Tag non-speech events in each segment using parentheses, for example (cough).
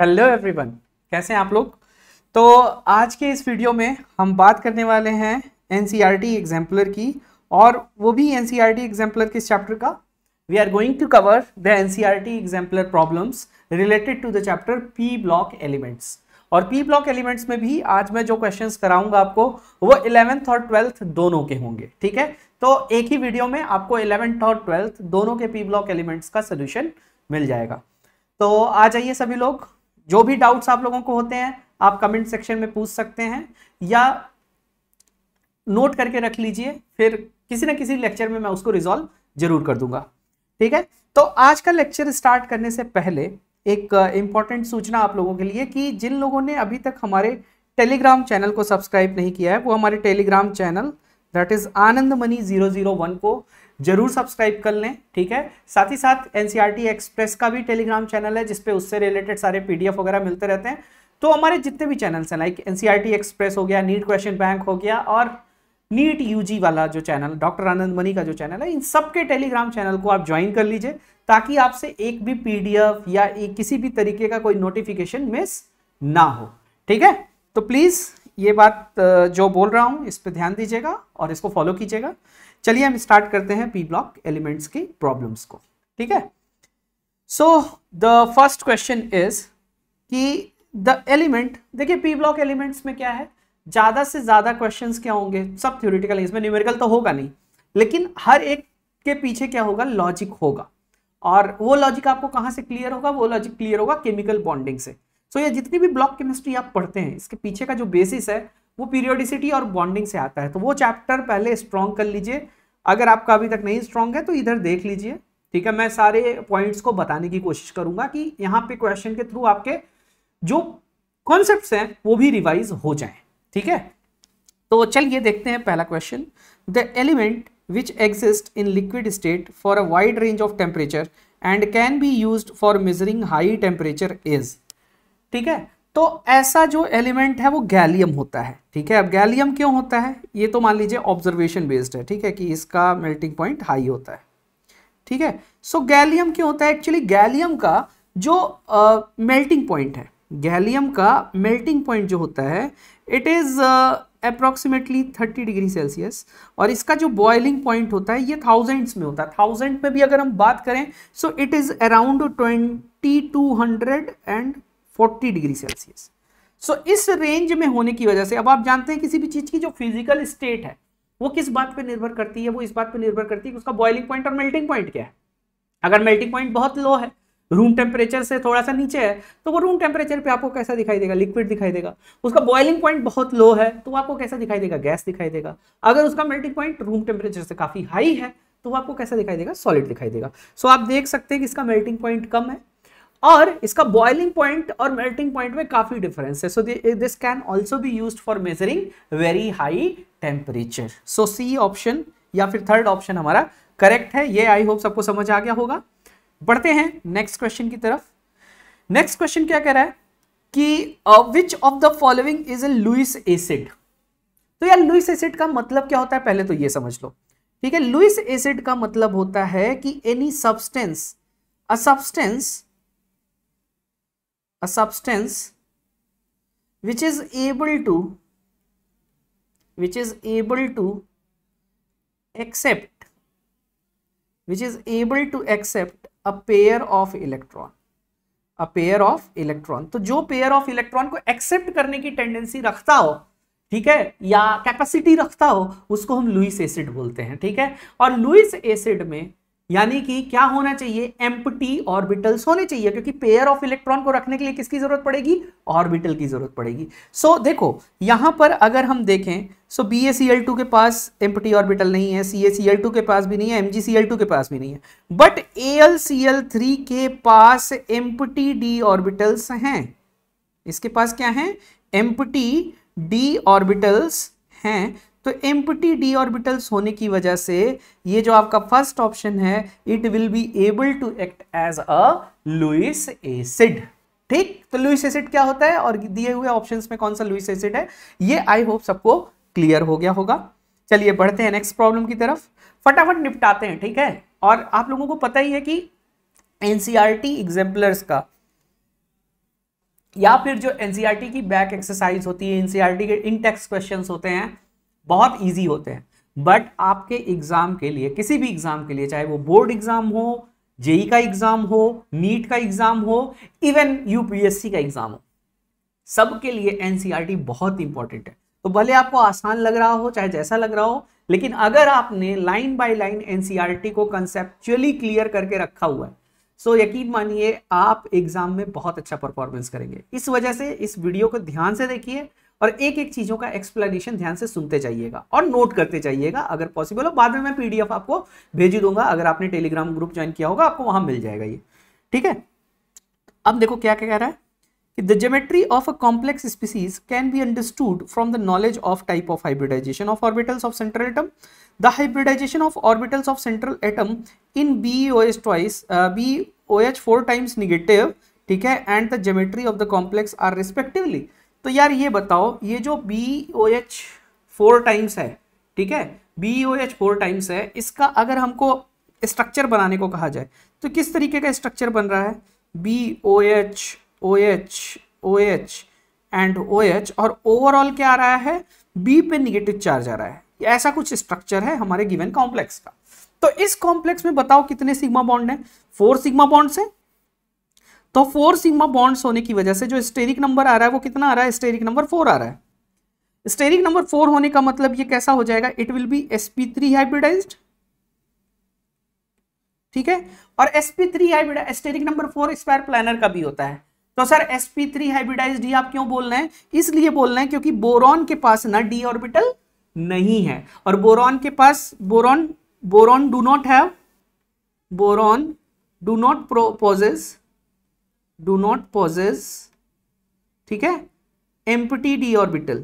Hello everyone कैसे हैं आप लोग तो आज के इस वीडियो में हम बात करने वाले हैं N C R T exemplar की और वो भी N C R T exemplar किस चैप्टर का we are going to cover the N C R T exemplar problems related to the chapter P block elements और पी ब्लॉक एलिमेंट्स में भी आज मैं जो क्वेश्चंस कराऊंगा आपको वो इलेवेंथ और ट्वेल्थ दोनों के होंगे ठीक है तो एक ही वीडियो में आपको इलेवेंथ और ट्वेल्थ दोनों के पी ब्लॉक एलिमेंट्स का सोल्यूशन मिल जाएगा तो आ जाइए सभी लोग जो भी डाउट्स आप लोगों को होते हैं आप कमेंट सेक्शन में पूछ सकते हैं या नोट करके रख लीजिए फिर किसी ना किसी लेक्चर में मैं उसको रिजॉल्व जरूर कर दूंगा ठीक है तो आज का लेक्चर स्टार्ट करने से पहले एक इंपॉर्टेंट uh, सूचना आप लोगों के लिए कि जिन लोगों ने अभी तक हमारे टेलीग्राम चैनल को सब्सक्राइब नहीं किया है वो हमारे Telegram channel that is Anand money zero zero one को जरूर सब्सक्राइब कर लें ठीक है साथ ही साथ एनसीईआरटी एक्सप्रेस e का भी टेलीग्राम चैनल है जिसपे उससे रिलेटेड सारे पीडीएफ वगैरह मिलते रहते हैं तो हमारे जितने भी चैनल्स हैं लाइक एनसीईआरटी एक्सप्रेस हो गया नीट क्वेश्चन बैंक हो गया और नीट यूजी वाला जो चैनल डॉक्टर आनंद मनी का जो चैनल है इन सब के टेलीग्राम चैनल को आप ज्वाइन कर लीजिए ताकि आपसे एक भी पीडीएफ या एक किसी भी तरीके का कोई नोटिफिकेशन मिस ना हो ठीक है तो प्लीज़ ये बात जो बोल रहा हूँ इस पर ध्यान दीजिएगा और इसको फॉलो कीजिएगा चलिए हम स्टार्ट करते हैं पी ब्लॉक एलिमेंट्स की प्रॉब्लम्स को ठीक है so the first question is कि द एलिमेंट देखिए पी ब्लॉक एलिमेंट्स में क्या है ज्यादा से ज्यादा क्वेश्चंस क्या होंगे सब थ्योरिटिकल इसमें न्यूमेरिकल तो होगा नहीं लेकिन हर एक के पीछे क्या होगा लॉजिक होगा और वो लॉजिक आपको कहाँ से क्लियर होगा वो लॉजिक क्लियर होगा केमिकल बॉन्डिंग से सो so, ये जितनी भी ब्लॉक केमिस्ट्री आप पढ़ते हैं इसके पीछे का जो बेसिस है वो पीरियोडिसिटी और बॉन्डिंग से आता है तो वो चैप्टर पहले स्ट्रॉन्ग कर लीजिए अगर आपका अभी तक नहीं स्ट्रॉन्ग है तो इधर देख लीजिए ठीक है मैं सारे पॉइंट्स को बताने की कोशिश करूंगा कि यहाँ पे क्वेश्चन के थ्रू आपके जो कॉन्सेप्ट हैं वो भी रिवाइज हो जाए ठीक है तो चलिए देखते हैं पहला question the element which exist in liquid state for a wide range of temperature and can be use for measuring high temperature is ठीक है तो ऐसा जो एलिमेंट है वो गैलियम होता है ठीक है अब गैलियम क्यों होता है ये तो मान लीजिए ऑब्जर्वेशन बेस्ड है ठीक है कि इसका मेल्टिंग पॉइंट हाई होता है ठीक है सो गैलियम क्यों होता है एक्चुअली गैलियम का जो मेल्टिंग uh, पॉइंट है गैलियम का मेल्टिंग पॉइंट जो होता है it is approximately thirty degree Celsius और इसका जो बॉइलिंग पॉइंट होता है ये थाउजेंड्स में होता है थाउजेंड में भी अगर हम बात करें so it is around twenty two hundred and forty degree Celsius so इस रेंज में होने की वजह से अब आप जानते हैं किसी भी चीज़ की जो फिजिकल स्टेट है वो किस बात पर निर्भर करती है वो इस बात पर निर्भर करती है कि उसका बॉइलिंग पॉइंट और मेल्टिंग पॉइंट क्या है अगर मेल्टिंग पॉइंट बहुत लो है रूम टेम्परेचर से थोड़ा सा नीचे है तो वो रूम टेम्परेचर पे आपको कैसा दिखाई देगा लिक्विड दिखाई देगा उसका बॉइलिंग पॉइंट बहुत लो है तो आपको कैसा दिखाई देगा गैस दिखाई देगा अगर उसका मेल्टिंग पॉइंट रूम टेम्परेचर से काफ़ी हाई है तो वो आपको कैसा दिखाई देगा सॉलिड दिखाई देगा सो तो आप देख सकते हैं कि इसका मेल्टिंग पॉइंट कम है और इसका बॉइलिंग पॉइंट और मेल्टिंग पॉइंट में काफी डिफरेंस है so this can also be use for measuring very high temperature so C option या फिर थर्ड ऑप्शन हमारा करेक्ट है ये आई होप सबको समझ आ गया होगा बढ़ते हैं नेक्स्ट क्वेश्चन की तरफ नेक्स्ट क्वेश्चन क्या कह रहा है कि which of the following is a Lewis acid तो यार लुइस एसिड का मतलब क्या होता है पहले तो ये समझ लो ठीक है लुइस एसिड का मतलब होता है कि any substance a substance a substance which is able to which is able to accept which is able to accept a pair of electron a pair of electron तो जो pair of electron को accept करने की tendency रखता हो ठीक है या कैपेसिटी रखता हो उसको हम लुइस एसिड बोलते हैं ठीक है और लुइस एसिड में यानी कि क्या होना चाहिए एम्पटी ऑर्बिटल्स होने चाहिए क्योंकि पेयर ऑफ इलेक्ट्रॉन को रखने के लिए किसकी जरूरत पड़ेगी ऑर्बिटल की जरूरत पड़ेगी सो so, देखो यहां पर अगर हम देखें so B S L two के पास एम्पटी ऑर्बिटल नहीं है सी ए सी एल टू के पास भी नहीं है M G C L two के पास भी नहीं है but A L C L three के पास एम्पटी डी ऑर्बिटल्स हैं इसके पास क्या है एम्पटी डी ऑर्बिटल्स हैं तो एम्पटी डी ऑर्बिटल्स होने की वजह से ये जो आपका फर्स्ट ऑप्शन है it will be able to act as a Lewis acid ठीक तो लुइस एसिड क्या होता है और दिए हुए ऑप्शंस में कौन सा लुइस एसिड है ये आई होप सबको क्लियर हो गया होगा चलिए बढ़ते हैं नेक्स्ट प्रॉब्लम की तरफ फटाफट निपटाते हैं ठीक है और आप लोगों को पता ही है कि एनसीआरटी एग्जाम्पलर्स e का या फिर जो एनसीआरटी e की बैक एक्सरसाइज होती है एनसीआरटी e के इन टेक्स क्वेश्चन होते हैं बहुत ईजी होते हैं बट आपके एग्ज़ाम के लिए किसी भी एग्ज़ाम के लिए चाहे वो बोर्ड एग्ज़ाम हो जेई e का एग्ज़ाम हो नीट का एग्ज़ाम हो इवन यूपीएससी का एग्ज़ाम हो सबके लिए एनसीईआरटी e बहुत इंपॉर्टेंट है तो भले आपको आसान लग रहा हो चाहे जैसा लग रहा हो लेकिन अगर आपने लाइन बाय लाइन एनसीईआरटी को कंसेप्चुअली क्लियर करके रखा हुआ है सो यकीन मानिए आप एग्जाम में बहुत अच्छा परफॉर्मेंस करेंगे इस वजह से इस वीडियो को ध्यान से देखिए और एक एक चीज़ों का एक्सप्लेनेशन ध्यान से सुनते जाइएगा और नोट करते जाइएगा अगर पॉसिबल हो बाद में मैं पीडीएफ आपको भेज दूंगा अगर आपने टेलीग्राम ग्रुप ज्वाइन किया होगा आपको वहां मिल जाएगा ये ठीक है अब देखो क्या क्या कह रहा है कि the geometry of a complex species can be understood from the knowledge of type of hybridisation of orbitals of central atom the hybridisation of orbitals of central atom in B O H twice B O H four times negative ठीक है and the geometry of the complex are respectively तो यार ये बताओ ये जो B O H four times है ठीक है B O H four times है इसका अगर हमको स्ट्रक्चर बनाने को कहा जाए तो किस तरीके का स्ट्रक्चर बन रहा है B O H O H O H and O H और ओवरऑल क्या आ रहा है बी पे निगेटिव चार्ज आ रहा है ऐसा कुछ स्ट्रक्चर है हमारे गिवन कॉम्प्लेक्स का तो इस कॉम्प्लेक्स में बताओ कितने सिग्मा बॉन्ड है फोर सिग्मा बॉन्ड्स हैं तो फोर सिग्मा बॉन्ड्स होने की वजह से जो स्टेरिक नंबर आ रहा है वो कितना आ रहा है स्टेरिक नंबर फोर आ रहा है स्टेरिक नंबर फोर होने का मतलब ये कैसा हो जाएगा it will be P three hybridised ठीक है और SP three hybrid steric number four square planar का भी होता है तो सर पी थ्री हाइब्रिडाइज ही आप क्यों बोल रहे हैं इसलिए बोल रहे हैं क्योंकि बोरॉन के पास ना डी ऑर्बिटल नहीं है और बोरॉन के पास boron boron do not have boron do not proposes do not possess ठीक है एम्पटी डी ऑर्बिटल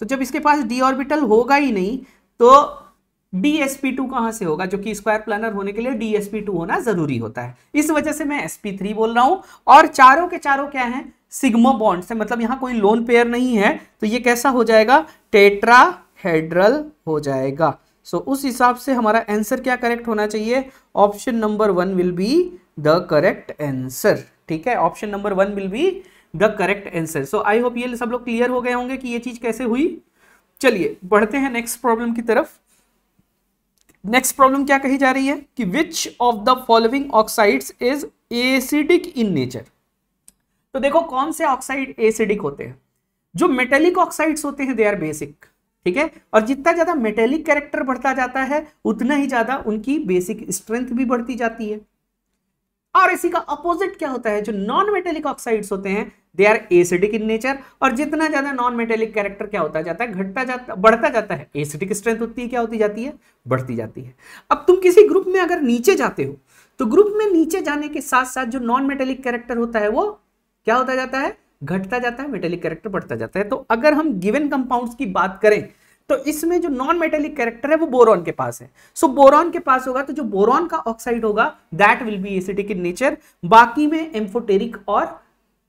तो जब इसके पास डी ऑर्बिटल होगा ही नहीं तो टू कहां से होगा जो कि स्क्वायर प्लानर होने के लिए टू होना जरूरी होता है इस वजह से मैं थ्री बोल रहा हूं और चारों के चारों क्या है सिग्मो बॉन्ड से मतलब यहां कोई लोन पेयर नहीं है तो ये कैसा हो जाएगा टेट्राहेड्रल हो जाएगा सो so, उस हिसाब से हमारा आंसर क्या करेक्ट होना चाहिए option number one will be the correct answer ठीक है option number one will be the correct answer so I hope ये सब लोग क्लियर हो गए होंगे कि ये चीज कैसे हुई चलिए बढ़ते हैं नेक्स्ट प्रॉब्लम की तरफ नेक्स्ट प्रॉब्लम क्या कही जा रही है कि which of the following oxides is acidic in nature तो देखो कौन से ऑक्साइड एसिडिक होते हैं जो मेटेलिक ऑक्साइड्स होते हैं दे आर बेसिक ठीक है और जितना ज्यादा मेटेलिक कैरेक्टर बढ़ता जाता है उतना ही ज्यादा उनकी बेसिक स्ट्रेंथ भी बढ़ती जाती है और इसी का अपोजिट क्या होता है जो नॉन मेटेलिक ऑक्साइड्स होते हैं they are acidic in nature और जितना ज्यादा नॉन मेटेलिक कैरेक्टर क्या होता जाता है घटता जाता बढ़ता जाता है एसिडिक स्ट्रेंथ होती है क्या होती जाती है बढ़ती जाती है अब तुम किसी ग्रुप में अगर नीचे जाते हो तो ग्रुप में नीचे जाने के साथ साथ जो नॉन मेटेलिक कैरेक्टर होता है वो क्या होता जाता है घटता जाता है मेटेलिक कैरेक्टर बढ़ता जाता है तो अगर हम गिवन कंपाउंड्स की बात करें तो इसमें जो नॉन मेटेलिक कैरेक्टर है वो बोरॉन के पास है सो so, बोरॉन के पास होगा तो जो बोरॉन का ऑक्साइड होगा that will be acidic in nature बाकी में एम्फोटेरिक और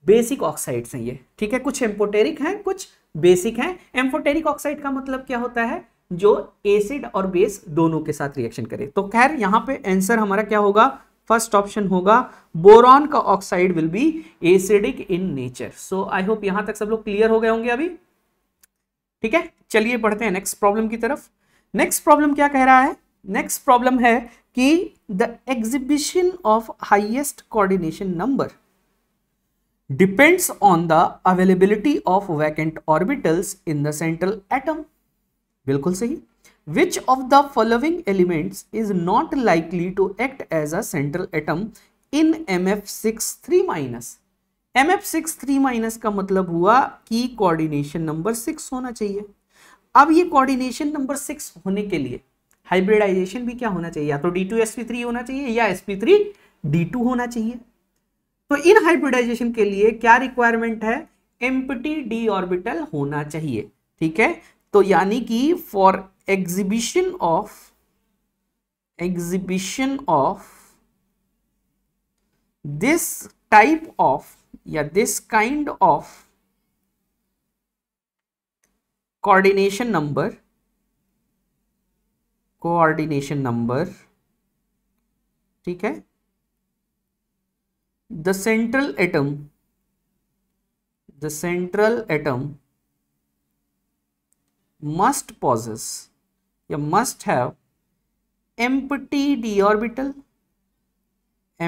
बेसिक ऑक्साइड्स हैं ये ठीक है कुछ एम्फोटेरिक हैं कुछ बेसिक हैं एम्फोटेरिक ऑक्साइड का मतलब क्या होता है जो एसिड और बेस दोनों के साथ रिएक्शन करे तो खैर यहां पे आंसर हमारा क्या होगा फर्स्ट ऑप्शन होगा बोरॉन का oxide will be acidic in nature so I hope यहां तक सब लोग क्लियर हो गए होंगे अभी ठीक है चलिए बढ़ते हैं नेक्स्ट प्रॉब्लम की तरफ नेक्स्ट प्रॉब्लम क्या कह रहा है नेक्स्ट प्रॉब्लम है कि the exhibition of highest coordination number depends on the availability of vacant orbitals in the central atom बिल्कुल सही which of the following elements is not likely to act as a central atom in M F six three minus M F six three minus का मतलब हुआ कि coordination number six होना चाहिए अब ये कोऑर्डिनेशन नंबर सिक्स होने के लिए हाइब्रिडाइजेशन भी क्या होना चाहिए या तो D two S P three होना चाहिए या S P three D two होना चाहिए तो इन हाइब्रिडाइजेशन के लिए क्या रिक्वायरमेंट है एम्पटी डी ऑर्बिटल होना चाहिए ठीक है तो यानी कि for exhibition of exhibition of this type of yeah this kind of coordination number coordination number ठीक the central atom the central atom must possess you must have empty d orbital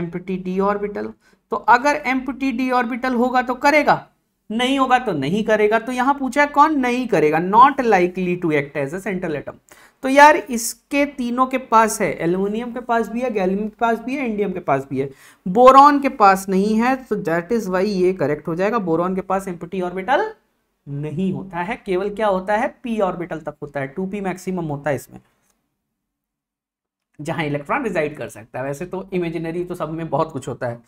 empty d orbital तो अगर empty D orbital होगा तो करेगा नहीं होगा तो नहीं करेगा तो यहां पूछा है कौन नहीं करेगा not likely to act as a central atom तो यार इसके तीनों के पास है एल्यूमिनियम के पास भी है गैलियम के पास भी है इंडियम के पास भी है बोरॉन के पास नहीं है तो दैट इज वाई ये करेक्ट हो जाएगा बोरॉन के पास एम्पटी ऑर्बिटल नहीं होता है केवल क्या होता है पी ऑर्बिटल तक होता है टू पी मैक्सिमम होता है इसमें जहां इलेक्ट्रॉन रिजाइड कर सकता है वैसे तो इमेजिनरी तो सब में बहुत कुछ होता है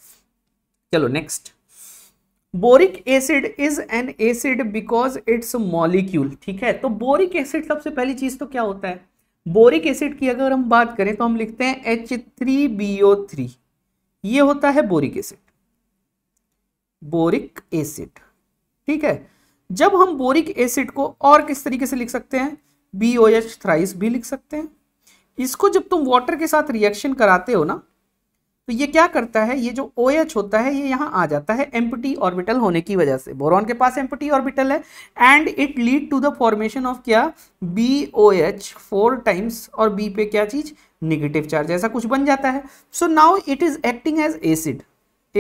चलो next boric acid is an acid because its molecule ठीक है तो बोरिक एसिड सबसे पहली चीज तो क्या होता है बोरिक एसिड की अगर हम बात करें तो हम लिखते हैं H three B O three ये होता है बोरिक एसिड बोरिक एसिड ठीक है जब हम बोरिक एसिड को और किस तरीके से लिख सकते हैं बी ओ एच थ्राइस भी लिख सकते हैं इसको जब तुम वाटर के साथ रिएक्शन कराते हो ना तो ये क्या करता है ये जो ओ OH होता है ये यहाँ आ जाता है एम्पटी ऑर्बिटल होने की वजह से बोरॉन के पास एम्पटी ऑर्बिटल है and it lead to the formation of क्या B O H four times और बी पे क्या चीज़ निगेटिव चार्ज ऐसा कुछ बन जाता है so now it is acting as acid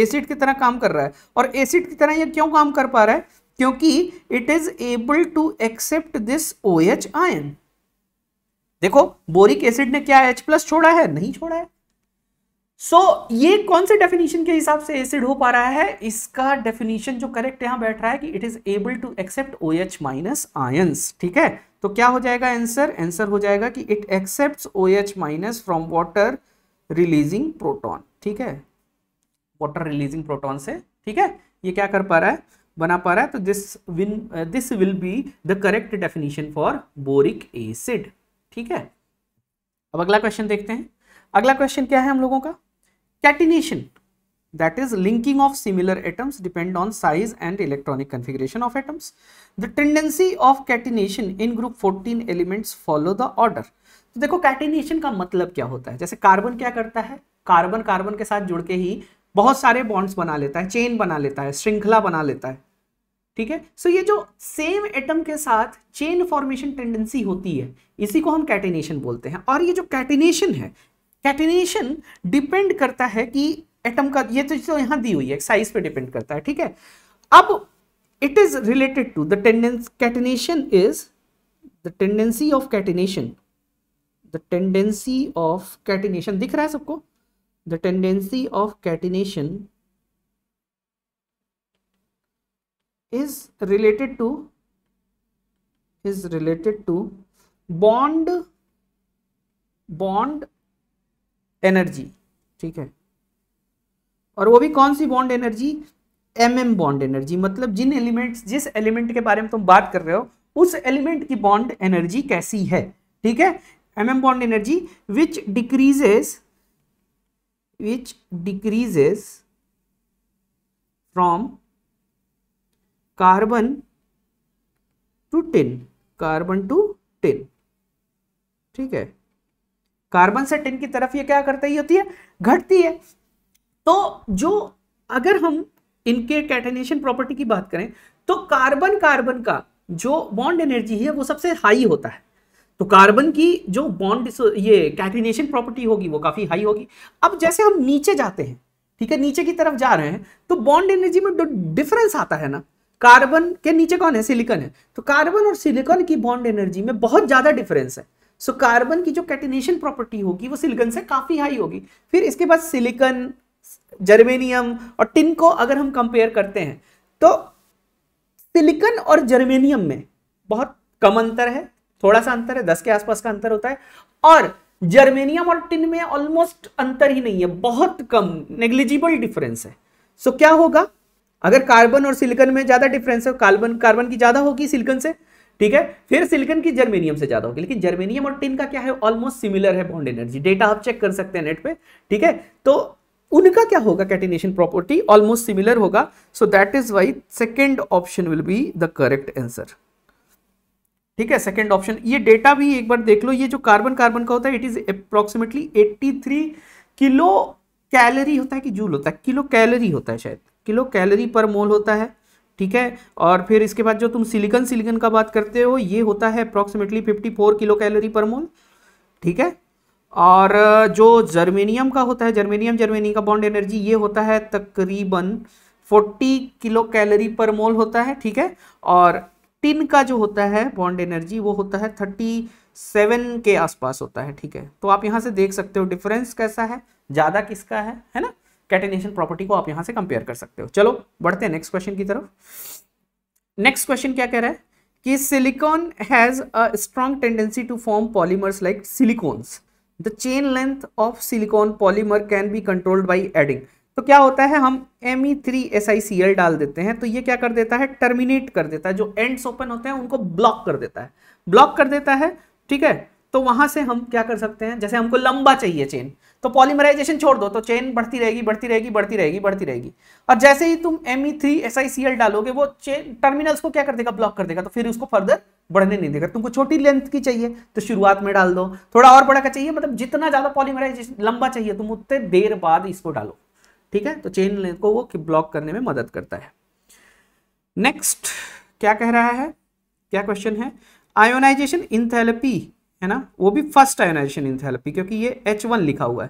acid की तरह काम कर रहा है और एसिड की तरह ये क्यों काम कर पा रहा है क्योंकि it is able to accept this O H ion देखो बोरिक एसिड ने क्या एच प्लस छोड़ा है नहीं छोड़ा है सो so, ये कौन से डेफिनेशन के हिसाब से एसिड हो पा रहा है इसका डेफिनेशन जो करेक्ट यहां बैठ रहा है कि it is able to accept O H minus ions ठीक है तो क्या हो जाएगा आंसर आंसर हो जाएगा कि it accept O H minus from water releasing proton ठीक है वाटर रिलीजिंग प्रोटॉन से ठीक है ये क्या कर पा रहा है बना पा रहा है तो this win this will be the correct definition for boric acid ठीक है अब अगला क्वेश्चन देखते हैं अगला क्वेश्चन क्या है हम लोगों का catenation that is linking of similar atoms depend on size and electronic configuration of atoms the tendency of catenation in group 14 elements follow the order तो देखो कैटिनेशन का मतलब क्या होता है जैसे कार्बन क्या करता है कार्बन कार्बन के साथ जुड़ के ही बहुत सारे बॉन्ड्स बना लेता है चेन बना लेता है श्रृंखला बना लेता है ठीक है सो ये जो सेम एटम के साथ चेन फॉर्मेशन टेंडेंसी होती है इसी को हम कैटिनेशन बोलते हैं और ये जो कैटिनेशन है कैटिनेशन डिपेंड करता है कि एटम का ये तो जो यहां दी हुई है साइज पे डिपेंड करता है ठीक है अब it is related to the tendence catenation is the tendency of catenation the tendency of catenation दिख रहा है सबको the tendency of catenation is related to is related to bond bond energy ठीक है और वो भी कौन सी bond energy M M bond energy मतलब जिन एलिमेंट्स जिस एलिमेंट के बारे में तुम बात कर रहे हो उस एलिमेंट की बॉन्ड एनर्जी कैसी है ठीक है M M bond energy which decreases which decreases from carbon to tin carbon to tin ठीक है कार्बन से टिन की तरफ ये क्या करती होती है घटती है तो जो अगर हम इनके कैटेनेशन प्रॉपर्टी की बात करें तो कार्बन कार्बन का जो बॉन्ड एनर्जी है वो सबसे हाई होता है तो कार्बन की जो बॉन्ड ये कैटेनेशन प्रॉपर्टी होगी वो काफ़ी हाई होगी अब जैसे हम नीचे जाते हैं ठीक है नीचे की तरफ जा रहे हैं तो बॉन्ड एनर्जी में डिफरेंस आता है ना कार्बन के नीचे कौन है सिलिकॉन है तो कार्बन और सिलिकॉन की बॉन्ड एनर्जी में बहुत ज़्यादा डिफरेंस है सो कार्बन की जो कैटिनेशन प्रॉपर्टी होगी वो सिलिकन से काफ़ी हाई होगी फिर इसके बाद सिलिकन जर्मेनियम और टिन को अगर हम कंपेयर करते हैं तो सिलिकन और जर्मेनियम में बहुत कम अंतर है थोड़ा सा अंतर है दस के आसपास का अंतर होता है और जर्मेनियम और टिन में ऑलमोस्ट अंतर ही नहीं है बहुत कम नेग्लिजिबल डिफरेंस है सो so, क्या होगा अगर कार्बन और सिलिकन में ज़्यादा डिफरेंस है कार्बन कार्बन की ज़्यादा होगी सिलिकन से ठीक है फिर सिलिकन की जर्मेनियम से ज्यादा होगी लेकिन जर्मेनियम और टिन का क्या है ऑलमोस्ट सिमिलर है बॉन्ड एनर्जी डेटा आप चेक कर सकते हैं नेट पे ठीक है तो उनका क्या होगा कैटिनेशन प्रॉपर्टी ऑलमोस्ट सिमिलर होगा so that is why second option will be the correct answer ठीक है सेकेंड ऑप्शन ये डेटा भी एक बार देख लो ये जो कार्बन कार्बन का होता है it is approximately three kilo calorie होता है कि जूल होता है किलो कैलोरी होता है शायद किलो कैलोरी पर मोल होता है ठीक है और फिर इसके बाद जो तुम सिलिकन सिलिकन का बात करते हो ये होता है अप्रॉक्सीमेटली 54 किलो कैलोरी पर मोल ठीक है और जो जर्मेनियम का होता है जर्मेनियम जर्मेनियम का बॉन्ड एनर्जी ये होता है तकरीबन 40 किलो कैलोरी पर मोल होता है ठीक है और टिन का जो होता है बॉन्ड एनर्जी वो होता है थर्टी के आसपास होता है ठीक है तो आप यहाँ से देख सकते हो डिफरेंस कैसा है ज़्यादा किसका है है ना कैटेनेशन प्रॉपर्टी को आप यहां से कंपेयर कर सकते हो चलो बढ़ते हैं नेक्स्ट क्वेश्चन की तरफ नेक्स्ट क्वेश्चन क्या कह रहा है कि silicon has a strong tendency to form polymers like silicones the chain length of silicon polymer can be controlled by adding तो क्या होता है हम M E three S I C L डाल देते हैं तो ये क्या कर देता है टर्मिनेट कर देता है जो एंड्स ओपन होते हैं उनको ब्लॉक कर देता है ब्लॉक कर देता है ठीक है तो वहां से हम क्या कर सकते हैं जैसे हमको लंबा चाहिए चेन तो पॉलीमराइजेशन छोड़ दो तो चेन बढ़ती रहेगी बढ़ती रहेगी बढ़ती रहेगी बढ़ती रहेगी और जैसे ही तुम M E three S I C L डालोगे वो चेन टर्मिनल्स को क्या कर देगा ब्लॉक कर देगा तो फिर उसको फर्दर बढ़ने नहीं देगा तुमको छोटी लेंथ की चाहिए तो शुरुआत में डाल दो थोड़ा और बड़ा का चाहिए मतलब जितना ज़्यादा पॉलीमराइजेशन लंबा चाहिए तुम उतने देर बाद इसको डालो ठीक है तो चेन लेंथ को वो ब्लॉक करने में मदद करता है नेक्स्ट क्या कह रहा है क्या क्वेश्चन है आयोनाइजेशन इन थेरेपी है ना वो भी फर्स्ट आयोनाइजेशन इंथेलपी क्योंकि ये एच वन लिखा हुआ है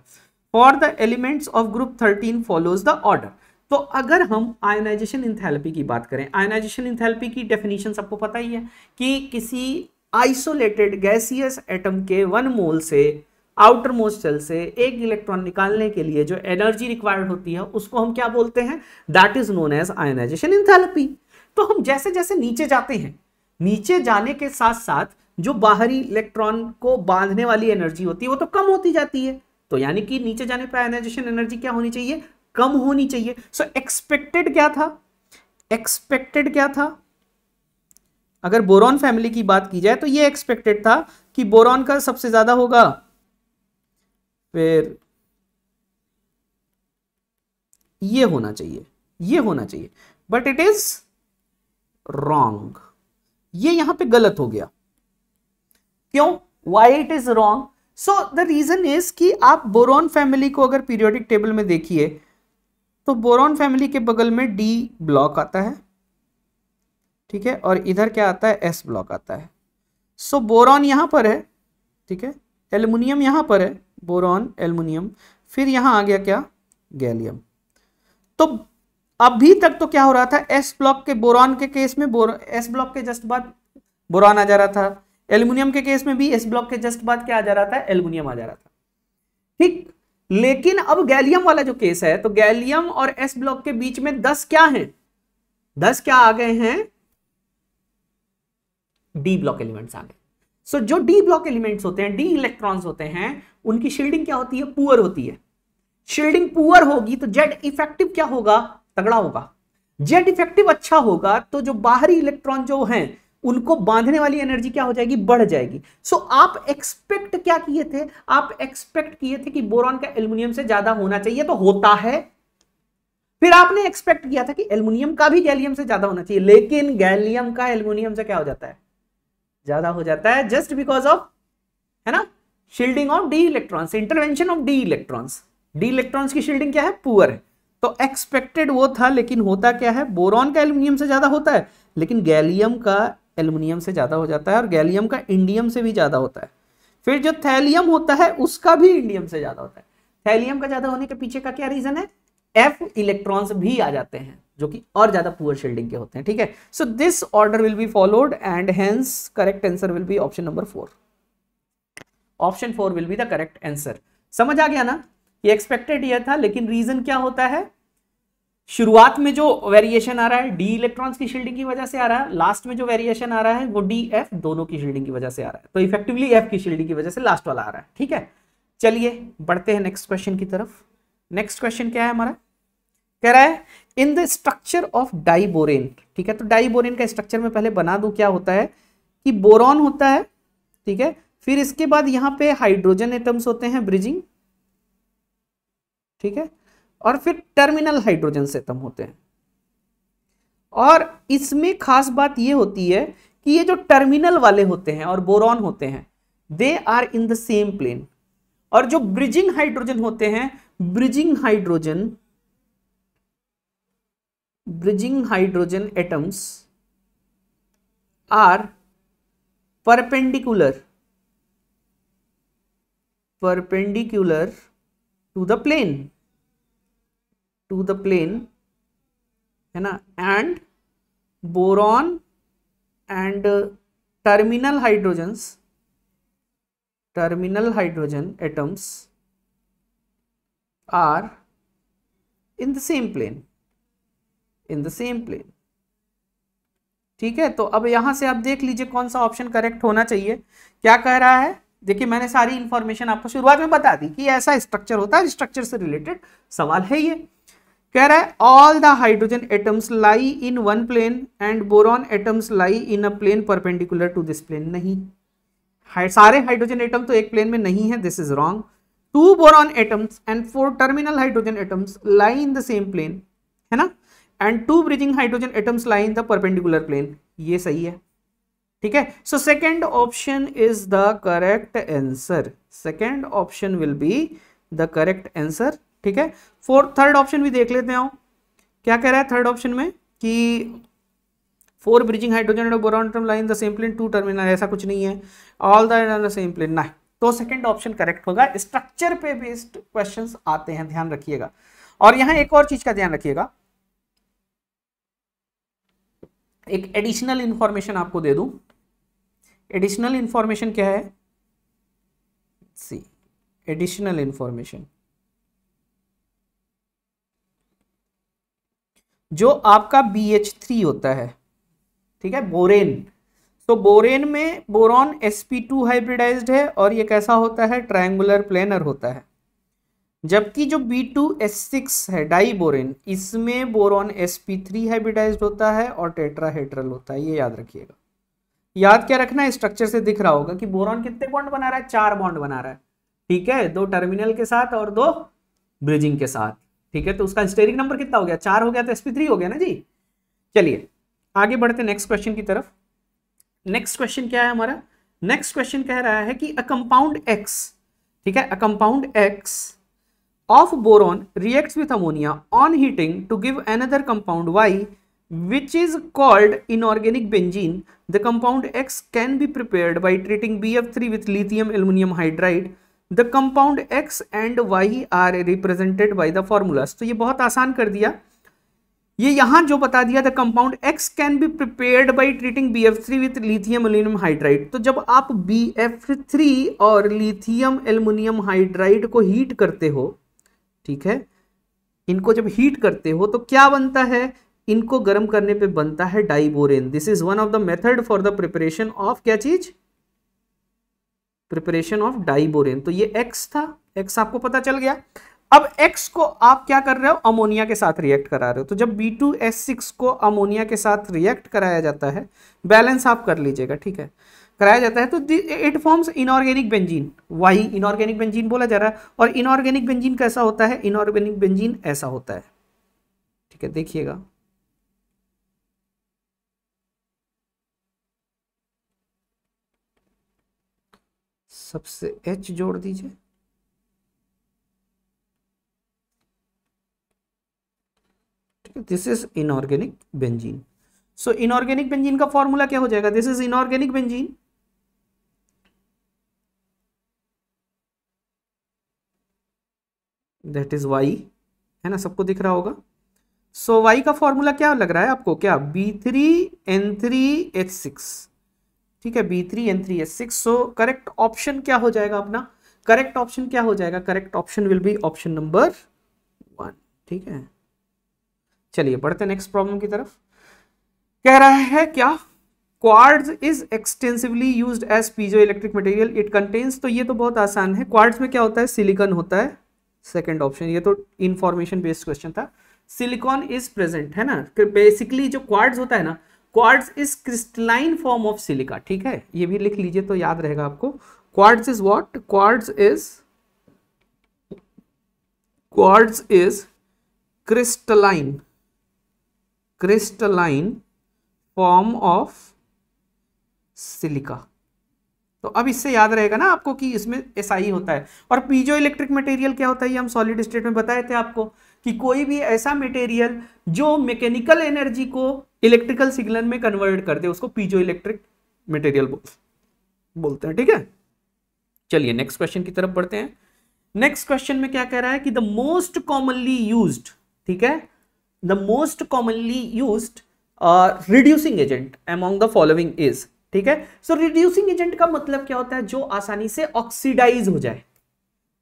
for the elements of group thirteen follows the order तो अगर हम आयोनाइजेशन इंथेलपी की बात करें आयोनाइजेशन इंथेलपी की डेफिनेशन सबको पता ही है कि किसी आइसोलेटेड गैसियस एटम के वन मोल से आउटर मोस्ट सेल से एक इलेक्ट्रॉन निकालने के लिए जो एनर्जी रिक्वायर्ड होती है उसको हम क्या बोलते हैं that is known as ionisation enthalpy तो हम जैसे जैसे नीचे जाते हैं नीचे जाने के साथ साथ जो बाहरी इलेक्ट्रॉन को बांधने वाली एनर्जी होती है वो तो कम होती जाती है तो यानी कि नीचे जाने पर आयनाइजेशन एनर्जी क्या होनी चाहिए कम होनी चाहिए सो so, एक्सपेक्टेड क्या था एक्सपेक्टेड क्या था अगर बोरॉन फैमिली की बात की जाए तो ये एक्सपेक्टेड था कि बोरॉन का सबसे ज्यादा होगा फिर ये होना चाहिए ये होना चाहिए बट इट इज रॉन्ग ये यहां पे गलत हो गया क्यों why it is wrong so the reason is कि आप बोरॉन फैमिली को अगर पीरियोडिक टेबल में देखिए तो बोरॉन फैमिली के बगल में डी ब्लॉक आता है ठीक है और इधर क्या आता है एस ब्लॉक आता है सो so, बोरॉन यहां पर है ठीक है एल्युमिनियम यहां पर है बोरॉन एल्युमिनियम फिर यहां आ गया क्या गैलियम तो अभी तक तो क्या हो रहा था एस ब्लॉक के बोरॉन के केस में बोर एस ब्लॉक के जस्ट बाद बोरॉन आ जा रहा था एल्यूमिनियम के केस में भी एस ब्लॉक के जस्ट बाद क्या आ जा रहा था एल्यूमिनियम आ जा रहा था ठीक लेकिन अब गैलियम वाला जो केस है तो गैलियम और एस ब्लॉक के बीच में दस क्या है दस क्या आ गए हैं डी ब्लॉक एलिमेंट्स आ गए सो so, जो डी ब्लॉक एलिमेंट्स होते हैं डी इलेक्ट्रॉन्स होते हैं उनकी शील्डिंग क्या होती है पुअर होती है शील्डिंग पुअर होगी तो जेड इफेक्टिव क्या होगा तगड़ा होगा जेड इफेक्टिव अच्छा होगा तो जो बाहरी इलेक्ट्रॉन जो हैं उनको बांधने वाली एनर्जी क्या हो जाएगी बढ़ जाएगी सो so, आप एक्सपेक्ट क्या किए थे आप एक्सपेक्ट किए थे कि बोरॉन का एल्यूमिनियम से ज्यादा होना चाहिए तो होता है फिर आपने एक्सपेक्ट किया था कि एल्यूमिनियम का भी गैलियम से ज्यादा होना चाहिए लेकिन गैलियम का एल्यूमिनियम से क्या हो जाता है ज्यादा हो जाता है जस्ट बिकॉज ऑफ है ना shielding of D electrons intervention of D electrons D electrons की शील्डिंग क्या है पुअर है तो एक्सपेक्टेड वो था लेकिन होता क्या है बोरॉन का एल्यूमिनियम से ज्यादा होता है लेकिन गैलियम का एल्युमिनियम से ज़्यादा हो जाता है और गैलियम का इंडियम से भी ज़्यादा होता है फिर जो थैलियम होता है उसका भी इंडियम से ज़्यादा होता है थैलियम का ज़्यादा होने के पीछे का क्या रीज़न है एफ इलेक्ट्रॉन भी आ जाते हैं जो कि और ज़्यादा पुअर शील्डिंग के होते हैं ठीक है so this order will be followed and hence correct answer will be option number four option four will be the correct answer समझ आ गया ना ये एक्सपेक्टेड यह था लेकिन रीज़न क्या होता है शुरुआत में जो वेरिएशन आ रहा है डी इलेक्ट्रॉन्स की शील्डिंग की वजह से आ रहा है लास्ट में जो वेरिएशन आ रहा है वो डी एफ दोनों की शील्डिंग की वजह से आ रहा है तो इफेक्टिवली एफ की शील्डिंग की वजह से लास्ट वाला आ रहा है ठीक है चलिए बढ़ते हैं नेक्स्ट क्वेश्चन की तरफ नेक्स्ट क्वेश्चन क्या है हमारा कह रहा है in the structure of diborane ठीक है तो डाइबोरेन का स्ट्रक्चर में पहले बना दू क्या होता है कि बोरॉन होता है ठीक है फिर इसके बाद यहाँ पे हाइड्रोजन एटम्स होते हैं ब्रिजिंग ठीक है और फिर टर्मिनल हाइड्रोजन से एटम होते हैं और इसमें खास बात यह होती है कि ये जो टर्मिनल वाले होते हैं और बोरॉन होते हैं they are in the same plane और जो ब्रिजिंग हाइड्रोजन होते हैं bridging hydrogen bridging hydrogen atoms are perpendicular perpendicular to the plane to the plane है ना and boron and terminal hydrogens terminal hydrogen atoms are in the same plane in the same plane ठीक है तो अब यहां से आप देख लीजिए कौन सा ऑप्शन करेक्ट होना चाहिए क्या कह रहा है देखिए मैंने सारी इंफॉर्मेशन आपको शुरुआत में बता दी कि ऐसा स्ट्रक्चर होता है स्ट्रक्चर से रिलेटेड सवाल है ये कह रहा है all the hydrogen atoms lie in one plane and boron atoms lie in a plane perpendicular to this plane नहीं सारे हाइड्रोजन एटम तो एक प्लेन में नहीं है this is wrong two boron atoms and four terminal hydrogen atoms lie in the same plane है ना and two bridging hydrogen atoms lie in the perpendicular plane ये सही है ठीक है so second option is the correct answer second option will be the correct answer ठीक है fourth third option भी देख लेते हैं क्या कह रहा है थर्ड ऑप्शन में कि four bridging hydrogen and boron term line the same plane two terminal ऐसा कुछ नहीं है ऑल द सेम प्लेन ना तो सेकंड ऑप्शन करेक्ट होगा स्ट्रक्चर पे बेस्ड क्वेश्चंस आते हैं ध्यान रखिएगा और यहां एक और चीज का ध्यान रखिएगा एक एडिशनल इंफॉर्मेशन आपको दे दू एडिशनल इंफॉर्मेशन क्या है सी एडिशनल इंफॉर्मेशन जो आपका बी एच थ्री होता है ठीक है बोरेन तो बोरेन में boron S P two hybridised है और ये कैसा होता है ट्रायंगुलर प्लेनर होता है जबकि जो बी टू एस सिक्स है डाई बोरेन इसमें boron S P three hybridise होता है और टेट्राहेड्रल होता है ये याद रखिएगा याद क्या रखना है स्ट्रक्चर से दिख रहा होगा कि बोरॉन कितने बॉन्ड बना रहा है चार बॉन्ड बना रहा है ठीक है दो टर्मिनल के साथ और दो ब्रिजिंग के साथ ठीक है तो उसका स्टेरिक नंबर कितना हो गया चार हो गया तो एसपी थ्री हो गया ना जी चलिए आगे बढ़ते नेक्स्ट क्वेश्चन की तरफ नेक्स्ट क्वेश्चन क्या है हमारा नेक्स्ट क्वेश्चन कह रहा है कि अ कंपाउंड एक्स ठीक है a compound X of boron reacts with ammonia on heating to give another compound Y which is which is benzene the compound X can be prepare by treating B F three with lithium aluminium hydride the compound X and Y are represented by the formulas तो ये बहुत आसान कर दिया ये यहां जो बता दिया the compound X can be prepared by treating B F three with lithium aluminium hydride तो जब आप बी एफ थ्री और लिथियम एल्यूमिनियम हाइड्राइड को हीट करते हो ठीक है इनको जब हीट करते हो तो क्या बनता है इनको गर्म करने पे बनता है diborane this is one of the method for the preparation of क्या चीज़ प्रिपरेशन ऑफ डाइबोरेन तो ये एक्स था एक्स आपको पता चल गया अब एक्स को आप क्या कर रहे हो अमोनिया के साथ रिएक्ट करा रहे हो तो जब बी टू एस सिक्स को अमोनिया के साथ रिएक्ट कराया जाता है बैलेंस आप कर लीजिएगा ठीक है कराया जाता है तो it forms inorganic benzene Y inorganic benzene बोला जा रहा है और इनऑर्गेनिक बेंजीन कैसा होता है इनऑर्गेनिक बेंजीन ऐसा होता है ठीक है देखिएगा सबसे एच जोड़ दीजिए ठीक है this is inorganic benzene so inorganic benzene का फॉर्मूला क्या हो जाएगा this is inorganic benzene that is Y है ना सबको दिख रहा होगा सो so, वाई का फॉर्मूला क्या लग रहा है आपको क्या B three N three H six ठीक है B three N three S six so correct option क्या हो जाएगा अपना करेक्ट ऑप्शन क्या हो जाएगा correct option will be option number one ठीक है चलिए बढ़ते नेक्स्ट प्रॉब्लम की तरफ कह रहा है क्या quartz is extensively use as piezo electric material it contains तो ये तो बहुत आसान है क्वार्ड्स में क्या होता है सिलिकॉन होता है सेकेंड ऑप्शन ये तो इन्फॉर्मेशन बेस्ड क्वेश्चन था सिलिकॉन इज प्रेजेंट है ना बेसिकली जो क्वार्ड्स होता है ना quartz is crystalline form of silica ठीक है ये भी लिख लीजिए तो याद रहेगा आपको quartz is what quartz is quartz is crystalline crystalline form of silica तो अब इससे याद रहेगा ना आपको कि इसमें ऐसा ही होता है और पीजो इलेक्ट्रिक मटेरियल क्या होता है ये हम सॉलिड स्टेट में बताए थे आपको कि कोई भी ऐसा मटेरियल जो मैकेनिकल एनर्जी को इलेक्ट्रिकल सिग्नल में कन्वर्ट कर दे उसको पीजो इलेक्ट्रिक मटेरियल बोलते हैं ठीक है चलिए नेक्स्ट क्वेश्चन की तरफ बढ़ते हैं नेक्स्ट क्वेश्चन में क्या कह रहा है कि द मोस्ट कॉमनली यूज ठीक है the most commonly use reducing agent among the following is ठीक है सो रिड्यूसिंग एजेंट का मतलब क्या होता है जो आसानी से ऑक्सीडाइज हो जाए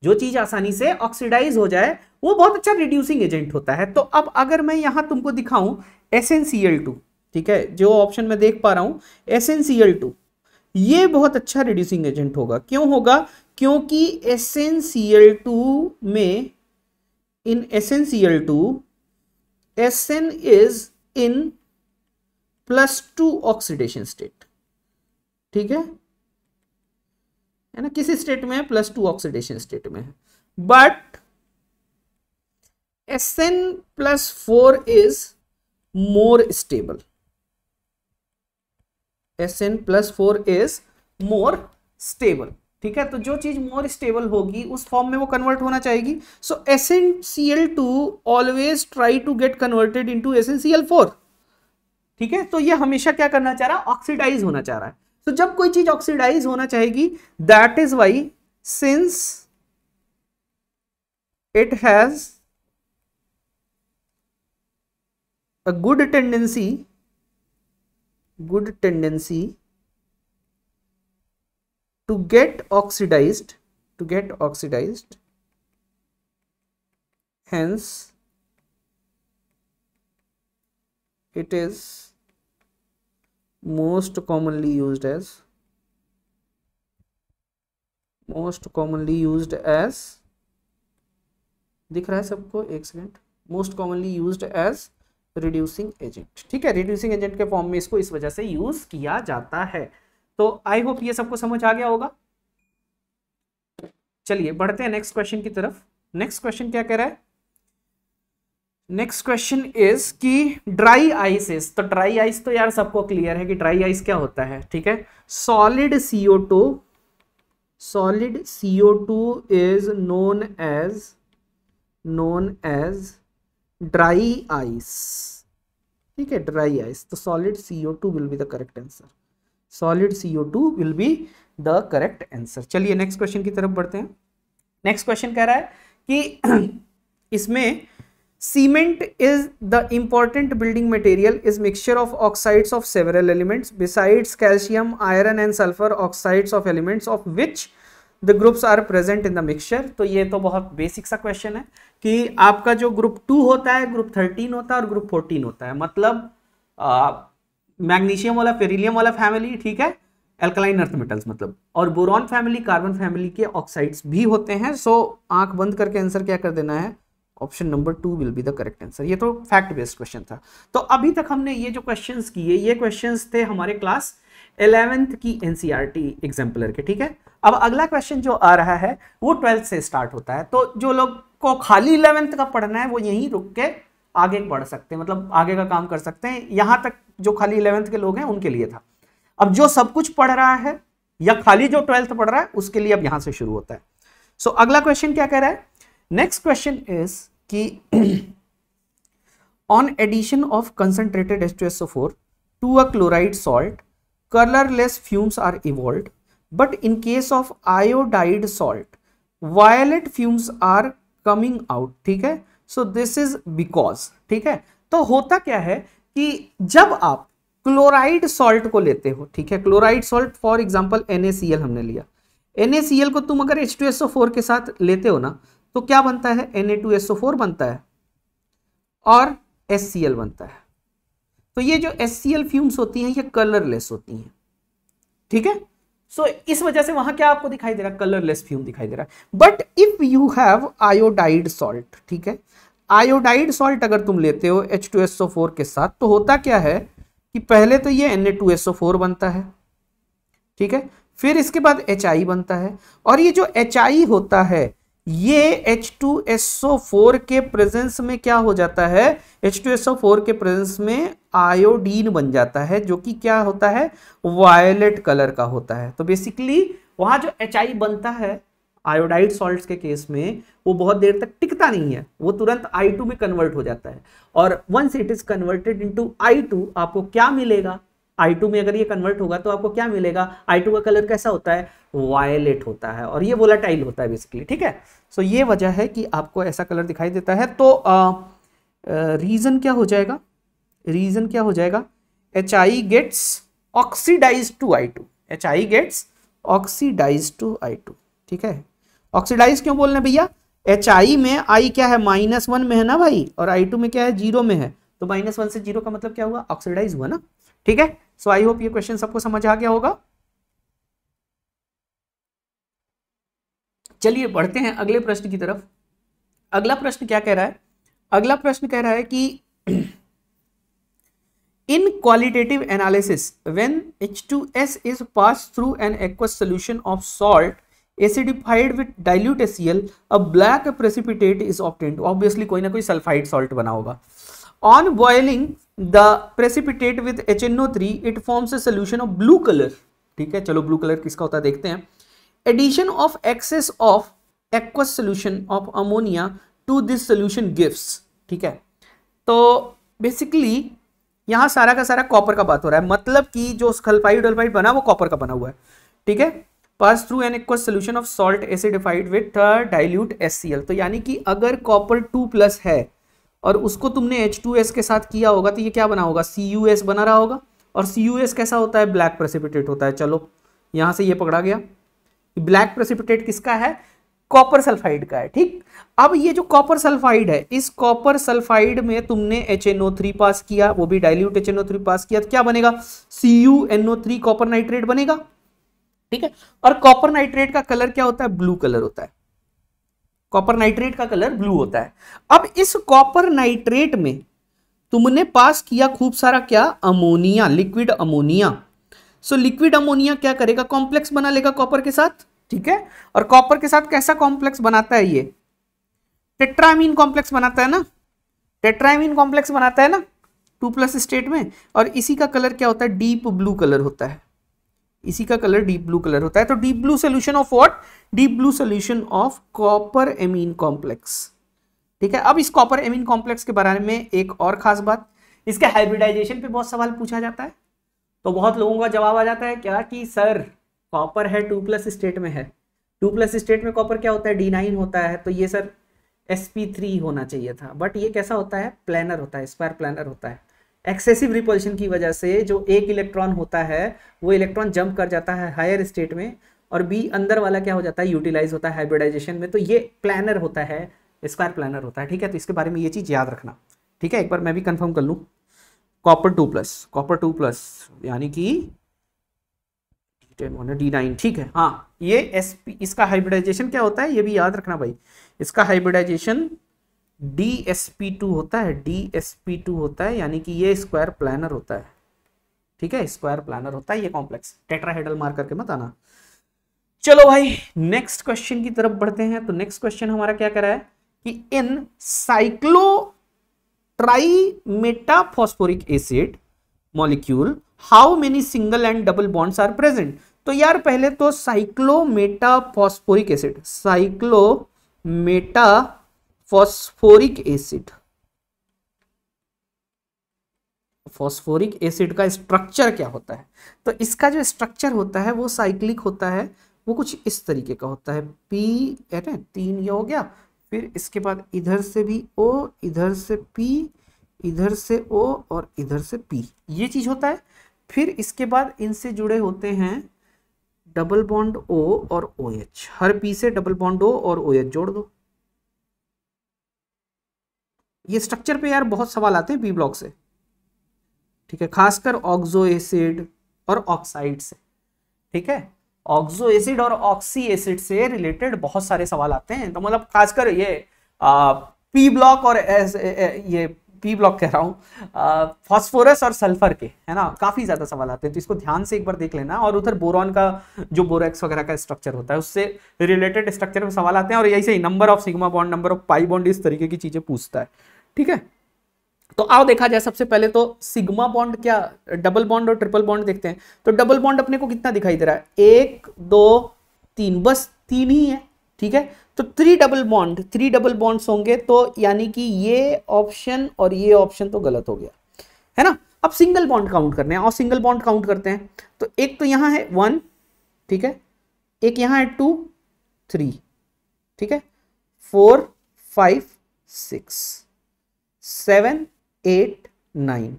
जो चीज आसानी से ऑक्सीडाइज हो जाए वो बहुत अच्छा रिड्यूसिंग एजेंट होता है तो अब अगर मैं यहां तुमको दिखाऊं एसेंसियल टू ठीक है जो ऑप्शन में देख पा रहा हूँ एसेंसियल टू ये बहुत अच्छा रिड्यूसिंग एजेंट होगा क्यों होगा क्योंकि एसेंसियल टू में in S N C L two S N is in plus two oxidation state ठीक है है ना किस स्टेट में है प्लस टू ऑक्सीडेशन स्टेट में है but S N plus four is more stable S N plus four is more stable ठीक है तो जो चीज मोर स्टेबल होगी उस फॉर्म में वो कन्वर्ट होना चाहेगी so S N C L two always try to get converted in to S N C L L ठीक है तो ये हमेशा क्या करना चाह रहा है ऑक्सीडाइज होना चाह रहा है सो जब कोई चीज ऑक्सीडाइज होना चाहेगी that is why since it has a good tendency good tendency to get oxidise to get oxidise hence it is most commonly used as most commonly used as दिख रहा है सबको एक second most commonly use as reducing agent ठीक है reducing agent के form में इसको इस वजह से यूज किया जाता है तो आई होप ये सबको समझ आ गया होगा चलिए बढ़ते हैं नेक्स्ट क्वेश्चन की तरफ नेक्स्ट क्वेश्चन क्या कह रहा है नेक्स्ट क्वेश्चन इज कि ड्राई आइसिस तो ड्राई आइस तो यार सबको क्लियर है कि ड्राई आइस क्या होता है ठीक है solid CO two solid CO two is known as known as dry ice ठीक है ड्राई आइस तो solid CO two will be the correct answer solid CO two will be the correct answer चलिए next question की तरफ बढ़ते हैं next question कह रहा है कि (clears throat) इसमें cement is the important building material is mixture of oxides of several elements besides calcium iron and sulphur oxides of elements of which the groups are present in the mixture तो ये तो बहुत basic सा question है कि आपका जो group to होता है ग्रुप थर्टीन होता है और ग्रुप फोर्टीन होता है मतलब मैग्नीशियम वाला फेरिलियम वाला फैमिली ठीक है एल्कलाइन अर्थ मेटल्स मतलब और बोरॉन फैमिली कार्बन फैमिली के ऑक्साइड्स भी होते हैं सो आंख बंद करके आंसर क्या कर देना है option number two will be the correct answer ये तो फैक्ट बेस्ड क्वेश्चन था तो अभी तक हमने ये जो क्वेश्चन किए ये क्वेश्चन थे हमारे क्लास इलेवेंथ की एनसीईआरटी एग्जाम्पलर e के ठीक है अब अगला क्वेश्चन जो आ रहा है वो ट्वेल्थ से स्टार्ट होता है तो जो लोग को खाली इलेवेंथ का पढ़ना है वो यहीं रुक के आगे बढ़ सकते हैं मतलब आगे का काम कर सकते हैं यहाँ तक जो खाली इलेवेंथ के लोग हैं उनके लिए था अब जो सब कुछ पढ़ रहा है या खाली जो ट्वेल्थ पढ़ रहा है उसके लिए अब यहाँ से शुरू होता है सो so, अगला क्वेश्चन क्या कह रहा है नेक्स्ट क्वेश्चन इज कि on addition of concentrated S two S O four to a chloride salt colourless fumes are evolve but in case of iodide salt violet fumes are coming out ठीक है so this is because ठीक है तो होता क्या है कि जब आप क्लोराइड सॉल्ट को लेते हो ठीक है chloride salt for example an हमने लिया NaCl को तुम अगर H2SO4 के साथ लेते हो ना तो क्या बनता है Na2SO4 बनता है और HCl बनता है तो ये जो HCl फ्यूम्स होती हैं ये कलरलेस होती हैं ठीक है सो so, इस वजह से वहां क्या आपको दिखाई दे रहा है कलरलेस फ्यूम दिखाई दे रहा है but if you have iodide salt ठीक है आयोडाइड सॉल्ट अगर तुम लेते हो H2SO4 के साथ तो होता क्या है कि पहले तो ये Na2SO4 बनता है ठीक है फिर इसके बाद HI बनता है और ये जो HI होता है ये H2SO4 के प्रेजेंस में क्या हो जाता है H2SO4 के प्रेजेंस में आयोडीन बन जाता है जो कि क्या होता है वायलेट कलर का होता है तो बेसिकली वहां जो आई बनता है आयोडाइड सॉल्ट्स के केस में वो बहुत देर तक टिकता नहीं है वो तुरंत I2 में कन्वर्ट हो जाता है और once it is converted I I2 आपको क्या मिलेगा I2 में अगर ये कन्वर्ट होगा तो आपको क्या मिलेगा I2 का कलर कैसा होता है वायलेट होता है और ये वोलाटाइल होता है बेसिकली ठीक है सो ये वजह है कि आपको ऐसा कलर दिखाई देता है तो रीज़न क्या हो जाएगा रीज़न क्या हो जाएगा H I gets oxidise to I two H I gets oxidise to I two ठीक है ऑक्सीडाइज क्यों बोल रहे हैं भैया एच आई में आई क्या है माइनस वन में है ना भाई और आई टू में क्या है जीरो में है तो माइनस वन से जीरो का मतलब क्या हुआ ऑक्सीडाइज हुआ ना ठीक है सो आई होप ये क्वेश्चन सबको समझ आ गया होगा चलिए बढ़ते हैं अगले प्रश्न की तरफ अगला प्रश्न क्या कह रहा है अगला प्रश्न कह रहा है कि in qualitative analysis when H two S is pass through an aqueous solution of salt acidified with dilute HCl a black precipitate is obtained obviously कोई ना कोई सल्फाइड सॉल्ट बना होगा on boiling the precipitate with H three it forms a solution of blue colour ठीक है चलो blue colour किसका होता है देखते हैं addition of excess of aqueous solution of ammonia to this solution gives ठीक है तो बेसिकली यहां सारा का सारा कॉपर का बात हो रहा है मतलब कि जो सल्फाइड डल्फाइड बना वो कॉपर का बना हुआ है ठीक है pass through an equal solution of salt acidified with dilute S तो यानी कि अगर कॉपर टू प्लस है और उसको तुमने H2S के साथ किया होगा तो ये क्या बना होगा CuS बना रहा होगा और CuS कैसा होता है ब्लैक प्रेसिपिटेट होता है चलो यहाँ से ये पकड़ा गया ब्लैक प्रेसिपिटेट किसका है कॉपर सल्फाइड का है ठीक अब ये जो कॉपर सल्फाइड है इस कॉपर सल्फाइड में तुमने एच पास किया वो भी डायल्यूट एच पास किया तो क्या बनेगा सी यू कॉपर नाइट्रेट बनेगा ठीक है और कॉपर नाइट्रेट का कलर क्या होता है ब्लू कलर होता है कॉपर नाइट्रेट का कलर ब्लू होता है अब इस कॉपर नाइट्रेट में तुमने पास किया खूब सारा क्या ammonia liquid ammonia so liquid ammonia क्या करेगा कॉम्प्लेक्स बना लेगा कॉपर के साथ ठीक है और कॉपर के साथ कैसा कॉम्प्लेक्स बनाता है ये टेट्रामीन कॉम्प्लेक्स बनाता है ना टेट्रामीन कॉम्प्लेक्स बनाता है ना टू प्लस स्टेट में और इसी का कलर क्या होता है डीप ब्लू कलर होता है इसी का कलर डीप ब्लू कलर होता है तो deep blue solution of what deep blue solution of copper amine complex ठीक है अब इस कॉपर एमीन कॉम्प्लेक्स के बारे में एक और खास बात इसके हाइब्रिडाइजेशन पे बहुत सवाल पूछा जाता है तो बहुत लोगों का जवाब आ जाता है क्या कि सर कॉपर है टू प्लस स्टेट में है टू प्लस स्टेट में कॉपर क्या होता है डी नाइन होता है तो ये सर एस पी थ्री होना चाहिए था बट ये कैसा होता है प्लानर होता है स्क्वायर प्लानर होता है एक्सेसिव रिपोजिशन की वजह से जो एक इलेक्ट्रॉन होता है वो इलेक्ट्रॉन जंप कर जाता है हायर स्टेट में और बी अंदर वाला क्या हो जाता है यूटिलाइज होता है हाइब्रिडाइजेशन में तो ये प्लानर होता है स्क्वायर प्लानर होता है ठीक है तो इसके बारे में ये चीज़ याद रखना ठीक है एक बार मैं भी कंफर्म कर लूँ copper two plus copper two plus यानी कि ठीक है हाँ ये इसका हाइब्रिडाइजेशन क्या होता है ये भी याद रखना भाई इसका हाइब्रिडाइजेशन होता है होता है यानी कि ये स्क्वायर प्लानर होता है ठीक है स्क्वायर प्लानर होता है ये कॉम्प्लेक्स मार करके मत आना चलो भाई नेक्स्ट क्वेश्चन की तरफ बढ़ते हैं तो नेक्स्ट क्वेश्चन हमारा क्या करा है कि in cyclotrimetaphosphoric acid molecule how many single and double bonds are present तो यार पहले तो cyclometaphosphoric acid cyclometaphosphoric acid phosphoric acid का स्ट्रक्चर क्या होता है तो इसका जो स्ट्रक्चर होता है वो साइक्लिक होता है वो कुछ इस तरीके का होता है पी है ना तीन ये हो गया फिर इसके बाद इधर से भी ओ इधर से पी इधर से ओ और इधर से पी ये चीज़ होता है फिर इसके बाद इनसे जुड़े होते हैं डबल बॉन्ड ओ और ओ एच हर पी से डबल बॉन्ड ओ और ओ एच जोड़ दो ये स्ट्रक्चर पे यार बहुत सवाल आते हैं बी ब्लॉक से ठीक है खासकर ऑक्सो एसिड और ऑक्साइड से ठीक है ऑक्सो एसिड और ऑक्सी एसिड से रिलेटेड बहुत सारे सवाल आते हैं तो मतलब खासकर ये आ, पी ब्लॉक और एस, ए, ए, ये पी ब्लॉक कह रहा हूँ फॉस्फोरस और सल्फर के है ना काफ़ी ज़्यादा सवाल आते हैं तो इसको ध्यान से एक बार देख लेना और उधर बोरॉन का जो बोरेक्स वगैरह का स्ट्रक्चर होता है उससे रिलेटेड स्ट्रक्चर में सवाल आते हैं और यही से number of sigma bond number of pi bond इस तरीके की चीज़ें पूछता है ठीक है तो आओ देखा जाए सबसे पहले तो सिग्मा बॉन्ड क्या डबल बॉन्ड और ट्रिपल बॉन्ड देखते हैं तो डबल बॉन्ड अपने को कितना दिखाई दे रहा है एक दो तीन बस तीन ही है ठीक है तो three double bond three double bonds होंगे तो यानी कि ये ऑप्शन और ये ऑप्शन तो गलत हो गया है ना अब सिंगल बॉन्ड काउंट करने हैं और सिंगल बॉन्ड काउंट करते हैं तो एक तो यहां है वन ठीक है एक यहां है टू थ्री ठीक है four five six seven eight nine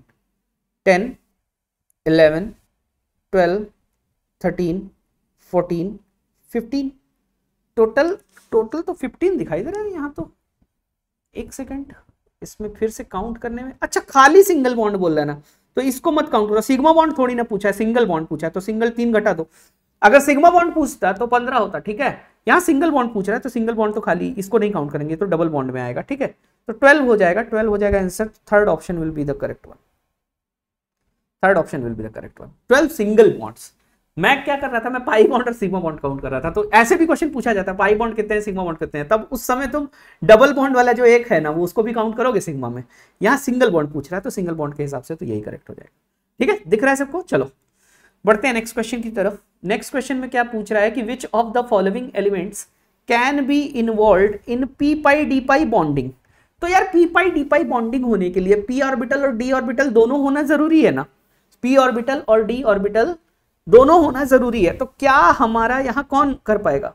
ten eleven twelve thirteen fourteen fifteen total total तो फिफ्टीन दिखाई दे रहा है यहाँ तो एक सेकेंड इसमें फिर से काउंट करने में अच्छा खाली सिंगल बॉन्ड बोल रहा है ना तो इसको मत काउंट करो सिग्मा बॉन्ड थोड़ी ना पूछा है सिंगल बॉन्ड पूछा है तो सिंगल तीन घटा दो अगर सिग्मा बॉन्ड पूछता तो पंद्रह होता ठीक है यहाँ सिंगल बॉन्ड पूछ रहा है तो सिंगल बॉन्ड तो खाली इसको नहीं काउंट करेंगे तो डबल बॉन्ड में आएगा ठीक है तो ट्वेल्व हो जाएगा ट्वेल्व हो जाएगा answer third option will be the correct one third option will be the correct one twelve single bonds मैं क्या कर रहा था मैं पाई बॉन्ड और सिग्मा बॉन्ड काउंट कर रहा था तो ऐसे भी क्वेश्चन पूछा जाता है पाई बॉन्ड कितने हैं सिग्मा बॉन्ड कितने हैं तब उस समय तुम डबल बॉन्ड वाला जो एक है ना वो उसको भी काउंट करोगे सिग्मा में यहाँ सिंगल बॉन्ड पूछ रहा है तो सिंगल बॉन्ड के हिसाब से तो यही करेक्ट हो जाएगा ठीक है दिख रहा है सबको चलो बढ़ते हैं नेक्स्ट क्वेश्चन की तरफ नेक्स्ट क्वेश्चन में क्या पूछ रहा है कि which of the following elements can be involve in P pi D pi bonding तो यार P pi D pi bonding होने के लिए पी ऑर्बिटल और डी ऑर्बिटल दोनों होना जरूरी है ना पी ऑर्बिटल और डी ऑर्बिटल दोनों होना जरूरी है तो क्या हमारा यहां कौन कर पाएगा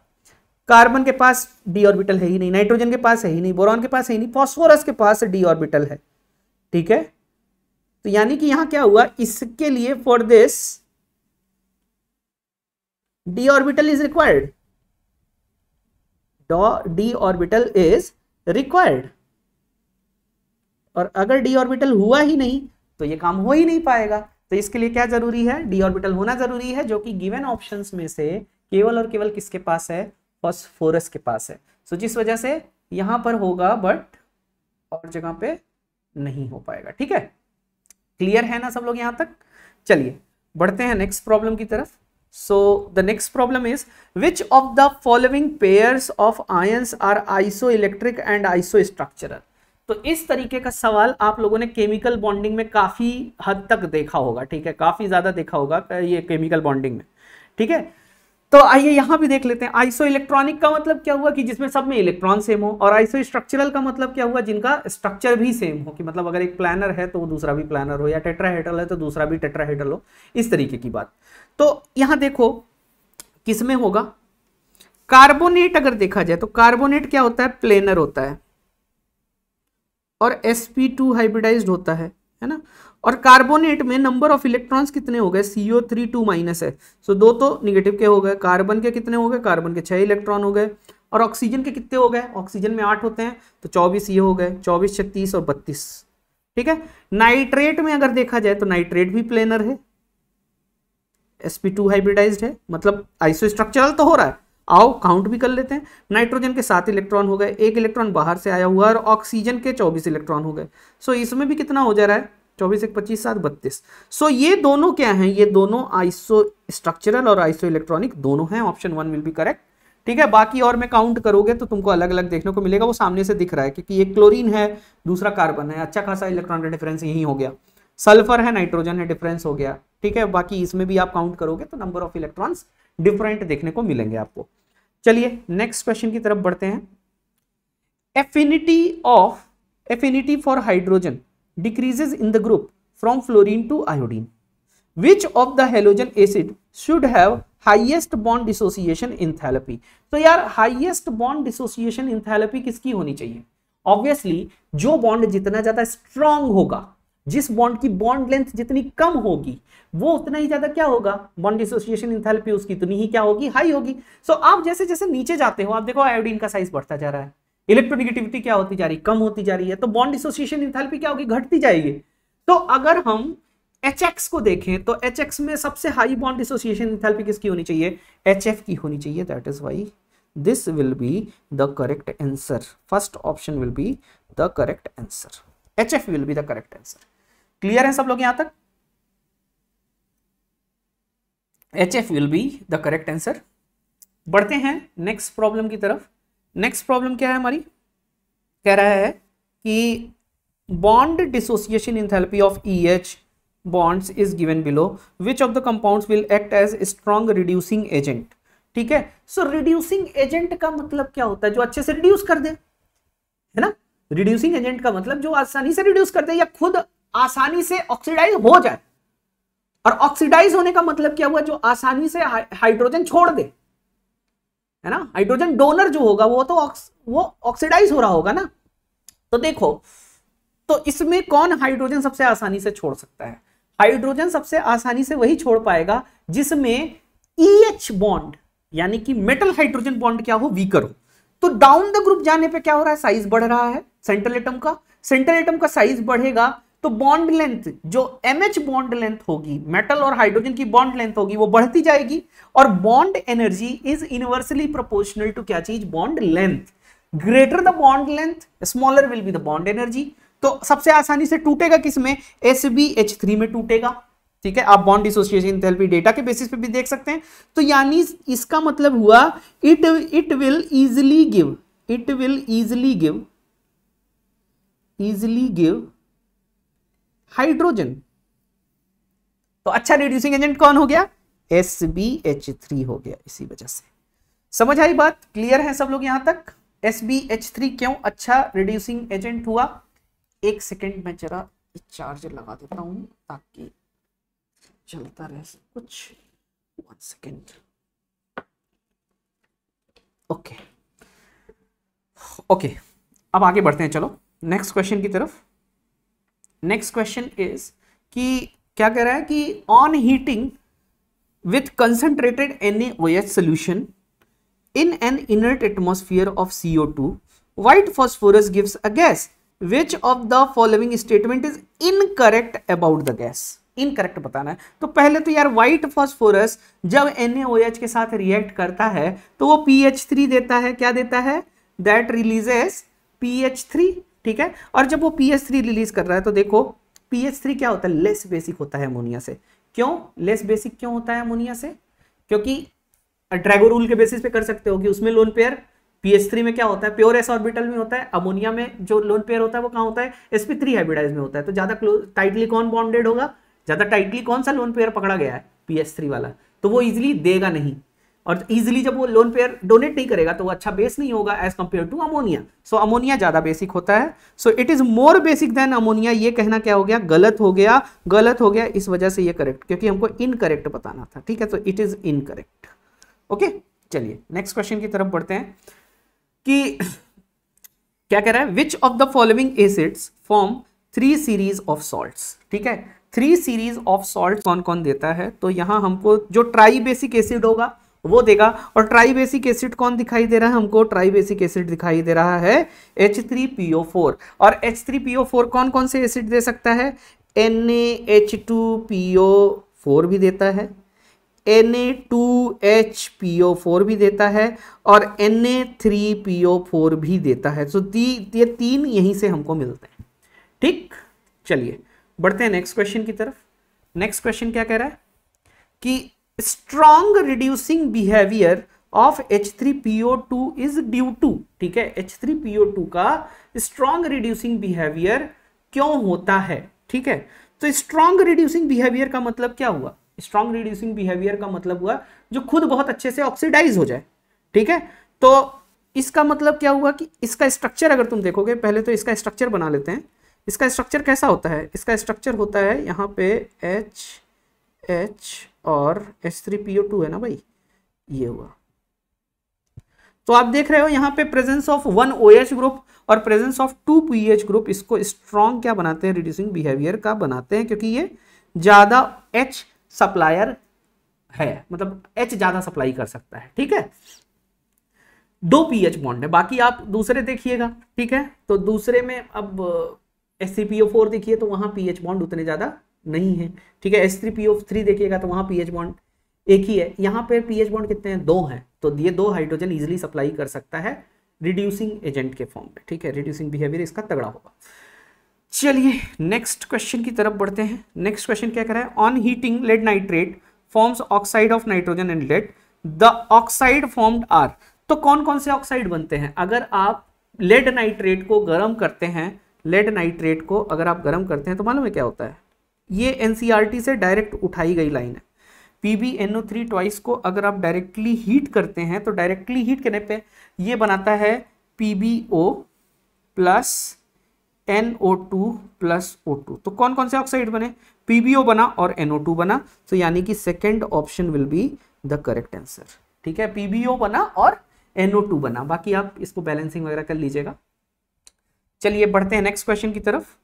कार्बन के पास डी ऑर्बिटल है ही नहीं नाइट्रोजन के पास है ही नहीं बोरॉन के पास है ही नहीं फॉस्फोरस के पास डी ऑर्बिटल है ठीक है तो यानी कि यहां क्या हुआ इसके लिए for this D orbital is required D orbital is required और अगर डी ऑर्बिटल हुआ ही नहीं तो ये काम हो ही नहीं पाएगा तो इसके लिए क्या जरूरी है डी ऑर्बिटल होना जरूरी है जो कि गिवन ऑप्शन में से केवल और केवल किसके पास है फॉस्फोरस के पास है सो so, जिस वजह से यहां पर होगा बट और जगह पे नहीं हो पाएगा ठीक है क्लियर है ना सब लोग यहां तक चलिए बढ़ते हैं नेक्स्ट प्रॉब्लम की तरफ so the next problem is which of the following pairs of ions are isoelectric and isostructural तो इस तरीके का सवाल आप लोगों ने केमिकल बॉन्डिंग में काफ़ी हद तक देखा होगा ठीक है काफ़ी ज़्यादा देखा होगा ये केमिकल बॉन्डिंग में ठीक है तो आइए यहां भी देख लेते हैं आइसो इलेक्ट्रॉनिक का मतलब क्या हुआ कि जिसमें सब में इलेक्ट्रॉन सेम हो और आइसो स्ट्रक्चरल का मतलब क्या हुआ जिनका स्ट्रक्चर भी सेम हो कि मतलब अगर एक प्लानर तो है तो दूसरा भी प्लानर हो या टेट्राहेड्रल है तो दूसरा भी टेट्राहेड्रल हो इस तरीके की बात तो यहां देखो किसमें होगा कार्बोनेट अगर देखा जाए तो कार्बोनेट क्या होता है प्लेनर होता है और एस पी टू हाइब्रिडाइज होता है है ना और कार्बोनेट में नंबर ऑफ इलेक्ट्रॉन्स कितने हो गए C O three two minus है सो दो तो निगेटिव के हो गए कार्बन के कितने हो गए कार्बन के छः इलेक्ट्रॉन हो गए और ऑक्सीजन के कितने हो गए ऑक्सीजन में आठ होते हैं तो चौबीस ये हो गए चौबीस छत्तीस और बत्तीस ठीक है नाइट्रेट में अगर देखा जाए तो नाइट्रेट भी प्लेनर है sp2 हाइब्रिडाइज्ड है मतलब आइसो स्ट्रक्चरल तो हो रहा है आओ काउंट भी कर लेते हैं नाइट्रोजन के सात इलेक्ट्रॉन हो गए एक इलेक्ट्रॉन बाहर से आया हुआ और ऑक्सीजन के चौबीस इलेक्ट्रॉन हो गए सो इसमें भी कितना हो जा रहा है चौबीस एक पच्चीस सात बत्तीस सो ये दोनों क्या हैं ये दोनों आइसो स्ट्रक्चरल और आइसो इलेक्ट्रॉनिक दोनों हैं option one will be correct ठीक है बाकी और में काउंट करोगे तो तुमको अलग अलग देखने को मिलेगा वो सामने से दिख रहा है क्योंकि एक क्लोरीन है दूसरा कार्बन है अच्छा खासा इलेक्ट्रॉन का डिफरेंस यही हो गया सल्फर है नाइट्रोजन है डिफरेंस हो गया ठीक है बाकी इसमें भी आप काउंट करोगे तो नंबर ऑफ इलेक्ट्रॉन्स डिफरेंट देखने को मिलेंगे आपको चलिए नेक्स्ट क्वेश्चन की तरफ बढ़ते हैं affinity of affinity for hydrogen decreases in the group from fluorine to iodine which of the halogen acid should have highest bond dissociation enthalpy तो यार highest bond dissociation enthalpy किसकी होनी चाहिए obviously जो bond जितना ज्यादा strong होगा जिस बॉन्ड की बॉन्ड लेंथ जितनी कम होगी वो उतना ही ज्यादा क्या होगा बॉन्ड एसोसिएशन इंथेल्पी उसकी उतनी ही क्या होगी हाई होगी सो so, आप जैसे जैसे नीचे जाते हो आप देखो आयोडीन का साइज बढ़ता जा रहा है इलेक्ट्रोनिगेटिविटी क्या होती जा रही है कम होती जा रही है तो बॉन्ड एसोसिएशन इंथेलपी क्या होगी घटती जाएगी तो अगर हम एच को देखें तो एच में सबसे हाई बॉन्ड डिसोसिएशन इंथेल्पी किसकी होनी चाहिए एच की होनी चाहिए that is why this will be the correct answer first option will be the correct answer hf will be the correct answer clear है सब लोग यहां तक H F will be the correct answer बढ़ते हैं नेक्स्ट प्रॉब्लम की तरफ next problem क्या है हमारी कह रहा है कि bond dissociation enthalpy of E H bonds is given below which of the compound will act as strong reducing agent ठीक है सो रिड्यूसिंग एजेंट का मतलब क्या होता है जो अच्छे से रिड्यूस कर दे है ना रिड्यूसिंग एजेंट का मतलब जो आसानी से रिड्यूस कर दे या खुद आसानी से ऑक्सीडाइज हो जाए और ऑक्सीडाइज होने का मतलब क्या हुआ जो आसानी से हाइड्रोजन छोड़ दे है ना हाइड्रोजन डोनर जो होगा वो तो वो ऑक्सीडाइज हो रहा होगा ना तो देखो तो इसमें कौन हाइड्रोजन सबसे आसानी से छोड़ सकता है हाइड्रोजन सबसे आसानी से वही छोड़ पाएगा जिसमें ई एच बॉन्ड यानी कि मेटल हाइड्रोजन बॉन्ड क्या हो वीकर हो तो डाउन द ग्रुप जाने पे क्या हो रहा है साइज बढ़ रहा है सेंट्रल एटम का सेंट्रल एटम का साइज बढ़ेगा तो बॉन्ड लेंथ जो एम एच बॉन्ड लेंथ होगी मेटल और हाइड्रोजन की बॉन्ड लेंथ होगी वो बढ़ती जाएगी और bond energy is inversely proportional to क्या चीज bond length greater the bond length smaller will be the bond energy तो सबसे आसानी से टूटेगा किसमें एस बी एच थ्री में टूटेगा ठीक है आप बॉन्ड एसोसिएशन थेरेपी डेटा के बेसिस पे भी देख सकते हैं तो यानी इसका मतलब हुआ it it will easily give it will easily give easily give hydrogen तो अच्छा रिड्यूसिंग एजेंट कौन हो गया एस बी एच थ्री हो गया इसी वजह से समझ आई बात क्लियर है सब लोग यहां तक एस बी एच थ्री क्यों अच्छा रिड्यूसिंग एजेंट हुआ एक सेकेंड में जरा चार्ज लगा देता हूं ताकि चलता रहे कुछ वन सेकेंड ओके ओके अब आगे बढ़ते हैं चलो नेक्स्ट क्वेश्चन की तरफ नेक्स्ट क्वेश्चन इज कि क्या कह रहा है कि on heating with concentrated N H O H solution in an inert atmosphere of CO two white phosphorus gives a gas which of the following statement is incorrect about the gas incorrect बताना है तो पहले तो यार white phosphorus जब N H के साथ react करता है तो वो पी एच थ्री देता है क्या देता है that releases P H three ठीक है और जब वो पी रिलीज कर रहा है तो देखो पी क्या होता है लेस बेसिक होता है अमोनिया से क्यों लेस बेसिक क्यों होता है अमोनिया से क्योंकि ड्रैगो रूल के बेसिस पे कर सकते हो कि उसमें लोन पेयर पीएच में क्या होता है प्योर एस ऑर्बिटल में होता है अमोनिया में जो लोन पेयर होता है वो कहाँ होता है एसपी थ्री हाइब्रिडाइज में होता है तो ज्यादा टाइटली कौन बॉन्डेड होगा ज्यादा टाइटली कौन सा लोन पेयर पकड़ा गया है पीएच वाला तो वो इजिली देगा नहीं और इजिली जब वो लोन पेयर डोनेट नहीं करेगा तो वो अच्छा बेस नहीं होगा as compare to ammonia so ammonia ज़्यादा बेसिक होता है so it is more basic than ammonia ये कहना क्या हो गया गलत हो गया गलत हो गया इस वजह से ये करेक्ट क्योंकि हमको इनकरेक्ट बताना था ठीक है तो इट इज़ इनकरेक्ट ओके चलिए नेक्स्ट क्वेश्चन की तरफ बढ़ते हैं कि (clears throat) क्या कह रहा है which of the following acids form three series of salt ठीक है थ्री सीरीज ऑफ सॉल्ट कौन कौन देता है तो यहां हमको जो ट्राई बेसिक एसिड होगा वो देगा और ट्राइबेसिक एसिड कौन दिखाई दे रहा है हमको ट्राइबेसिक एसिड दिखाई दे रहा है फोर और फोर कौन कौन से एसिड दे सकता है फोर भी देता है फोर भी देता है और फोर भी देता है सो ती, ये तीन यहीं से हमको मिलते हैं ठीक चलिए बढ़ते हैं नेक्स्ट क्वेश्चन की तरफ नेक्स्ट क्वेश्चन क्या कह रहा है कि strong reducing behaviour of H3PO2 is due to ठीक है H3PO2 का स्ट्रॉन्ग रिड्यूसिंग बिहेवियर क्यों होता है ठीक है तो स्ट्रॉन्ग रिड्यूसिंग बिहेवियर का मतलब क्या हुआ स्ट्रॉन्ग रिड्यूसिंग बिहेवियर का मतलब हुआ जो खुद बहुत अच्छे से ऑक्सीडाइज हो जाए ठीक है तो इसका मतलब क्या हुआ कि इसका स्ट्रक्चर अगर तुम देखोगे पहले तो इसका स्ट्रक्चर बना लेते हैं इसका स्ट्रक्चर कैसा होता है इसका स्ट्रक्चर होता है यहाँ पे एच एच और एस थ्री पीओ टू है ना भाई ये हुआ तो आप देख रहे हो यहाँ पे presence of one O H group और presence of two P H group इसको स्ट्रॉन्ग क्या बनाते हैं रिड्यूसिंग बिहेवियर का बनाते हैं क्योंकि ये ज़्यादा एच सप्लायर है मतलब एच ज़्यादा सप्लाई कर सकता है ठीक है दो पी एच बॉन्ड है बाकी आप दूसरे देखिएगा ठीक है तो दूसरे में अब S C P O four देखिए तो वहां पी एच बॉन्ड उतने ज़्यादा नहीं है ठीक है S three P of three देखिएगा तो वहां पीएच बॉन्ड एक ही है यहाँ पे पीएच बॉन्ड कितने हैं दो हैं तो ये दो हाइड्रोजन इजिली सप्लाई कर सकता है रिड्यूसिंग एजेंट के फॉर्म में ठीक है रिड्यूसिंग बिहेवियर इसका तगड़ा होगा चलिए नेक्स्ट क्वेश्चन की तरफ बढ़ते हैं नेक्स्ट क्वेश्चन क्या करें on heating lead nitrate forms oxide of nitrogen and lead the oxide formed are तो कौन कौन से ऑक्साइड बनते हैं अगर आप लेड नाइट्रेट को गर्म करते हैं लेड नाइट्रेट को अगर आप गर्म करते हैं तो मालूम है क्या होता है ये एन e से डायरेक्ट उठाई गई लाइन है P B N O three twice को अगर आप डायरेक्टली हीट करते हैं तो डायरेक्टली हीट करने पे ये बनाता है P B O plus N O two plus O two तो कौन कौन से ऑक्साइड बने पी बी ओ बना और एन ओ टू बना तो यानी कि second option will be the correct answer ठीक है पी बी ओ बना और एन ओ टू बना बाकी आप इसको बैलेंसिंग वगैरह कर लीजिएगा चलिए बढ़ते हैं नेक्स्ट क्वेश्चन की तरफ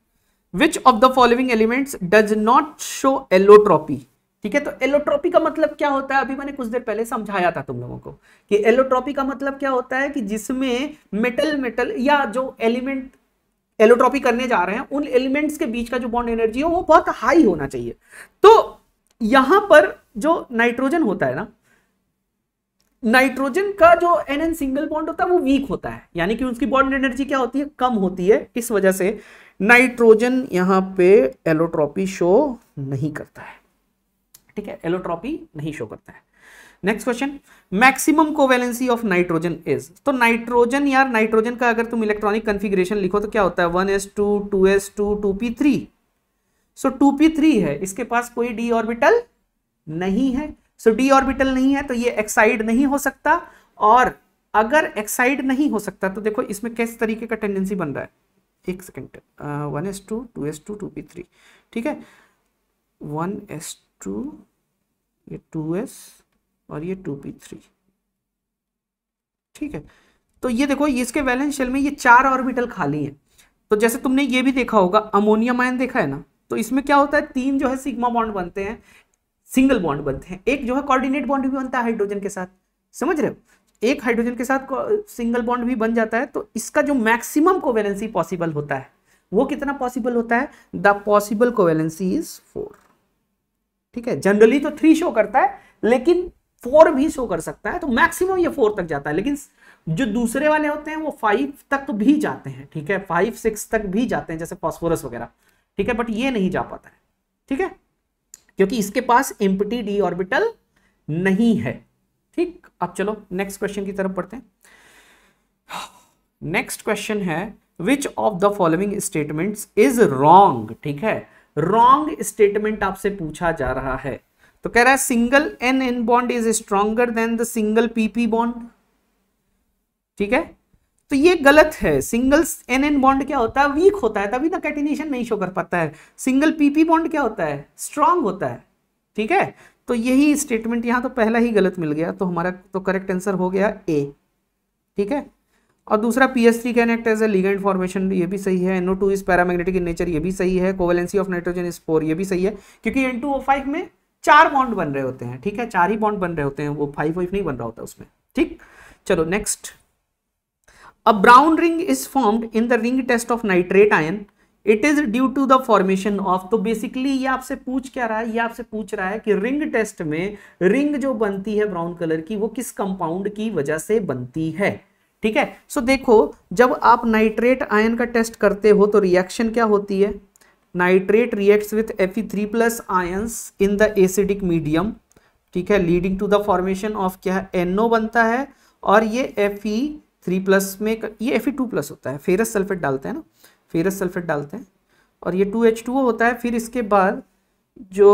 which of the following elements does not show allotropy ठीक है तो एलोट्रॉपी का मतलब क्या होता है अभी मैंने कुछ देर पहले समझाया था तुम लोगों को कि एलोट्रॉपी का मतलब क्या होता है कि जिसमें मेटल मेटल या जो एलिमेंट एलोट्रॉपी करने जा रहे हैं उन एलिमेंट्स के बीच का जो बॉन्ड एनर्जी है वो बहुत हाई होना चाहिए तो यहां पर जो नाइट्रोजन होता है ना नाइट्रोजन का जो एन एन सिंगल बॉन्ड होता है वो वीक होता है यानी कि उसकी बॉन्ड एनर्जी क्या होती है कम होती है इस वजह से नाइट्रोजन यहां पे एलोट्रॉपी शो नहीं करता है ठीक है एलोट्रॉपी नहीं शो करता है next question maximum covalency of nitrogen is तो नाइट्रोजन यार नाइट्रोजन का अगर तुम इलेक्ट्रॉनिक कन्फिग्रेशन लिखो तो क्या होता है one S two two S two two P three so two P three है इसके पास कोई डी ऑर्बिटल नहीं है सो so, डी ऑर्बिटल नहीं है तो ये एक्साइड नहीं हो सकता और अगर एक्साइड नहीं हो सकता तो देखो इसमें किस तरीके का टेंडेंसी बन रहा है एक second one S two two S two two P three ठीक है वन एस टू ये टू एस और ये टू पी थ्री ठीक है तो ये देखो ये इसके वैलेंस शेल में ये चार ऑर्बिटल खाली हैं तो जैसे तुमने ये भी देखा होगा अमोनियम आयन देखा है ना तो इसमें क्या होता है तीन जो है सिग्मा बॉन्ड बनते हैं सिंगल बॉन्ड बनते हैं एक जो है कोऑर्डिनेट बॉन्ड भी बनता है हाइड्रोजन के साथ समझ रहे हो एक हाइड्रोजन के साथ सिंगल बॉन्ड भी बन जाता है तो इसका जो मैक्सिमम कोवेलेंसी पॉसिबल होता है वो कितना पॉसिबल होता है the possible covalency is four ठीक है जनरली तो थ्री शो करता है लेकिन फोर भी शो कर सकता है तो मैक्सिमम ये फोर तक जाता है लेकिन जो दूसरे वाले होते हैं वो फाइव तक तो भी जाते हैं ठीक है फाइव सिक्स तक भी जाते हैं जैसे फॉस्फोरस वगैरह ठीक है बट ये नहीं जा पाता है ठीक है क्योंकि इसके पास एम्पटी डी ऑर्बिटल नहीं है ठीक अब चलो नेक्स्ट क्वेश्चन की तरफ पढ़ते हैं नेक्स्ट क्वेश्चन है which of the following statement is wrong ठीक है रॉन्ग स्टेटमेंट आपसे पूछा जा रहा है तो कह रहा है single N N bond is stronger than the single P P bond ठीक है तो ये गलत है सिंगल एन एन बॉन्ड क्या होता है वीक होता है तभी ना कैटिनेशन नहीं शो कर पाता है सिंगल पीपी बॉन्ड क्या होता है स्ट्रॉन्ग होता है ठीक है तो यही स्टेटमेंट यहाँ तो पहला ही गलत मिल गया तो हमारा तो करेक्ट आंसर हो गया ए ठीक है और दूसरा P S three can act as a ligand formation ये भी सही है N O two is paramagnetic in nature ये भी सही है covalency of nitrogen is four ये भी सही है क्योंकि एन टू ओ फाइव में चार बॉन्ड बन रहे होते हैं ठीक है चार ही बॉन्ड बन रहे होते हैं वो फाइव वाइव नहीं बन रहा होता उसमें ठीक चलो next a brown ring is formed in the ring test of nitrate ion it is due to the formation of तो बेसिकली ये आपसे पूछ क्या रहा है ये आपसे पूछ रहा है कि रिंग टेस्ट में रिंग जो बनती है ब्राउन कलर की वो किस कंपाउंड की वजह से बनती है ठीक है सो so, देखो जब आप नाइट्रेट आयन का टेस्ट करते हो तो रिएक्शन क्या होती है nitrate reacts with F three plus ions in the acidic medium ठीक है leading to the formation of क्या है एनओ बनता है और ये एफ थ्री प्लस में ये एफ टू प्लस होता है फेरस सल्फेट डालते हैं ना फेरस सल्फेट डालते हैं और ये टू एच टू ओ होता है फिर इसके बाद जो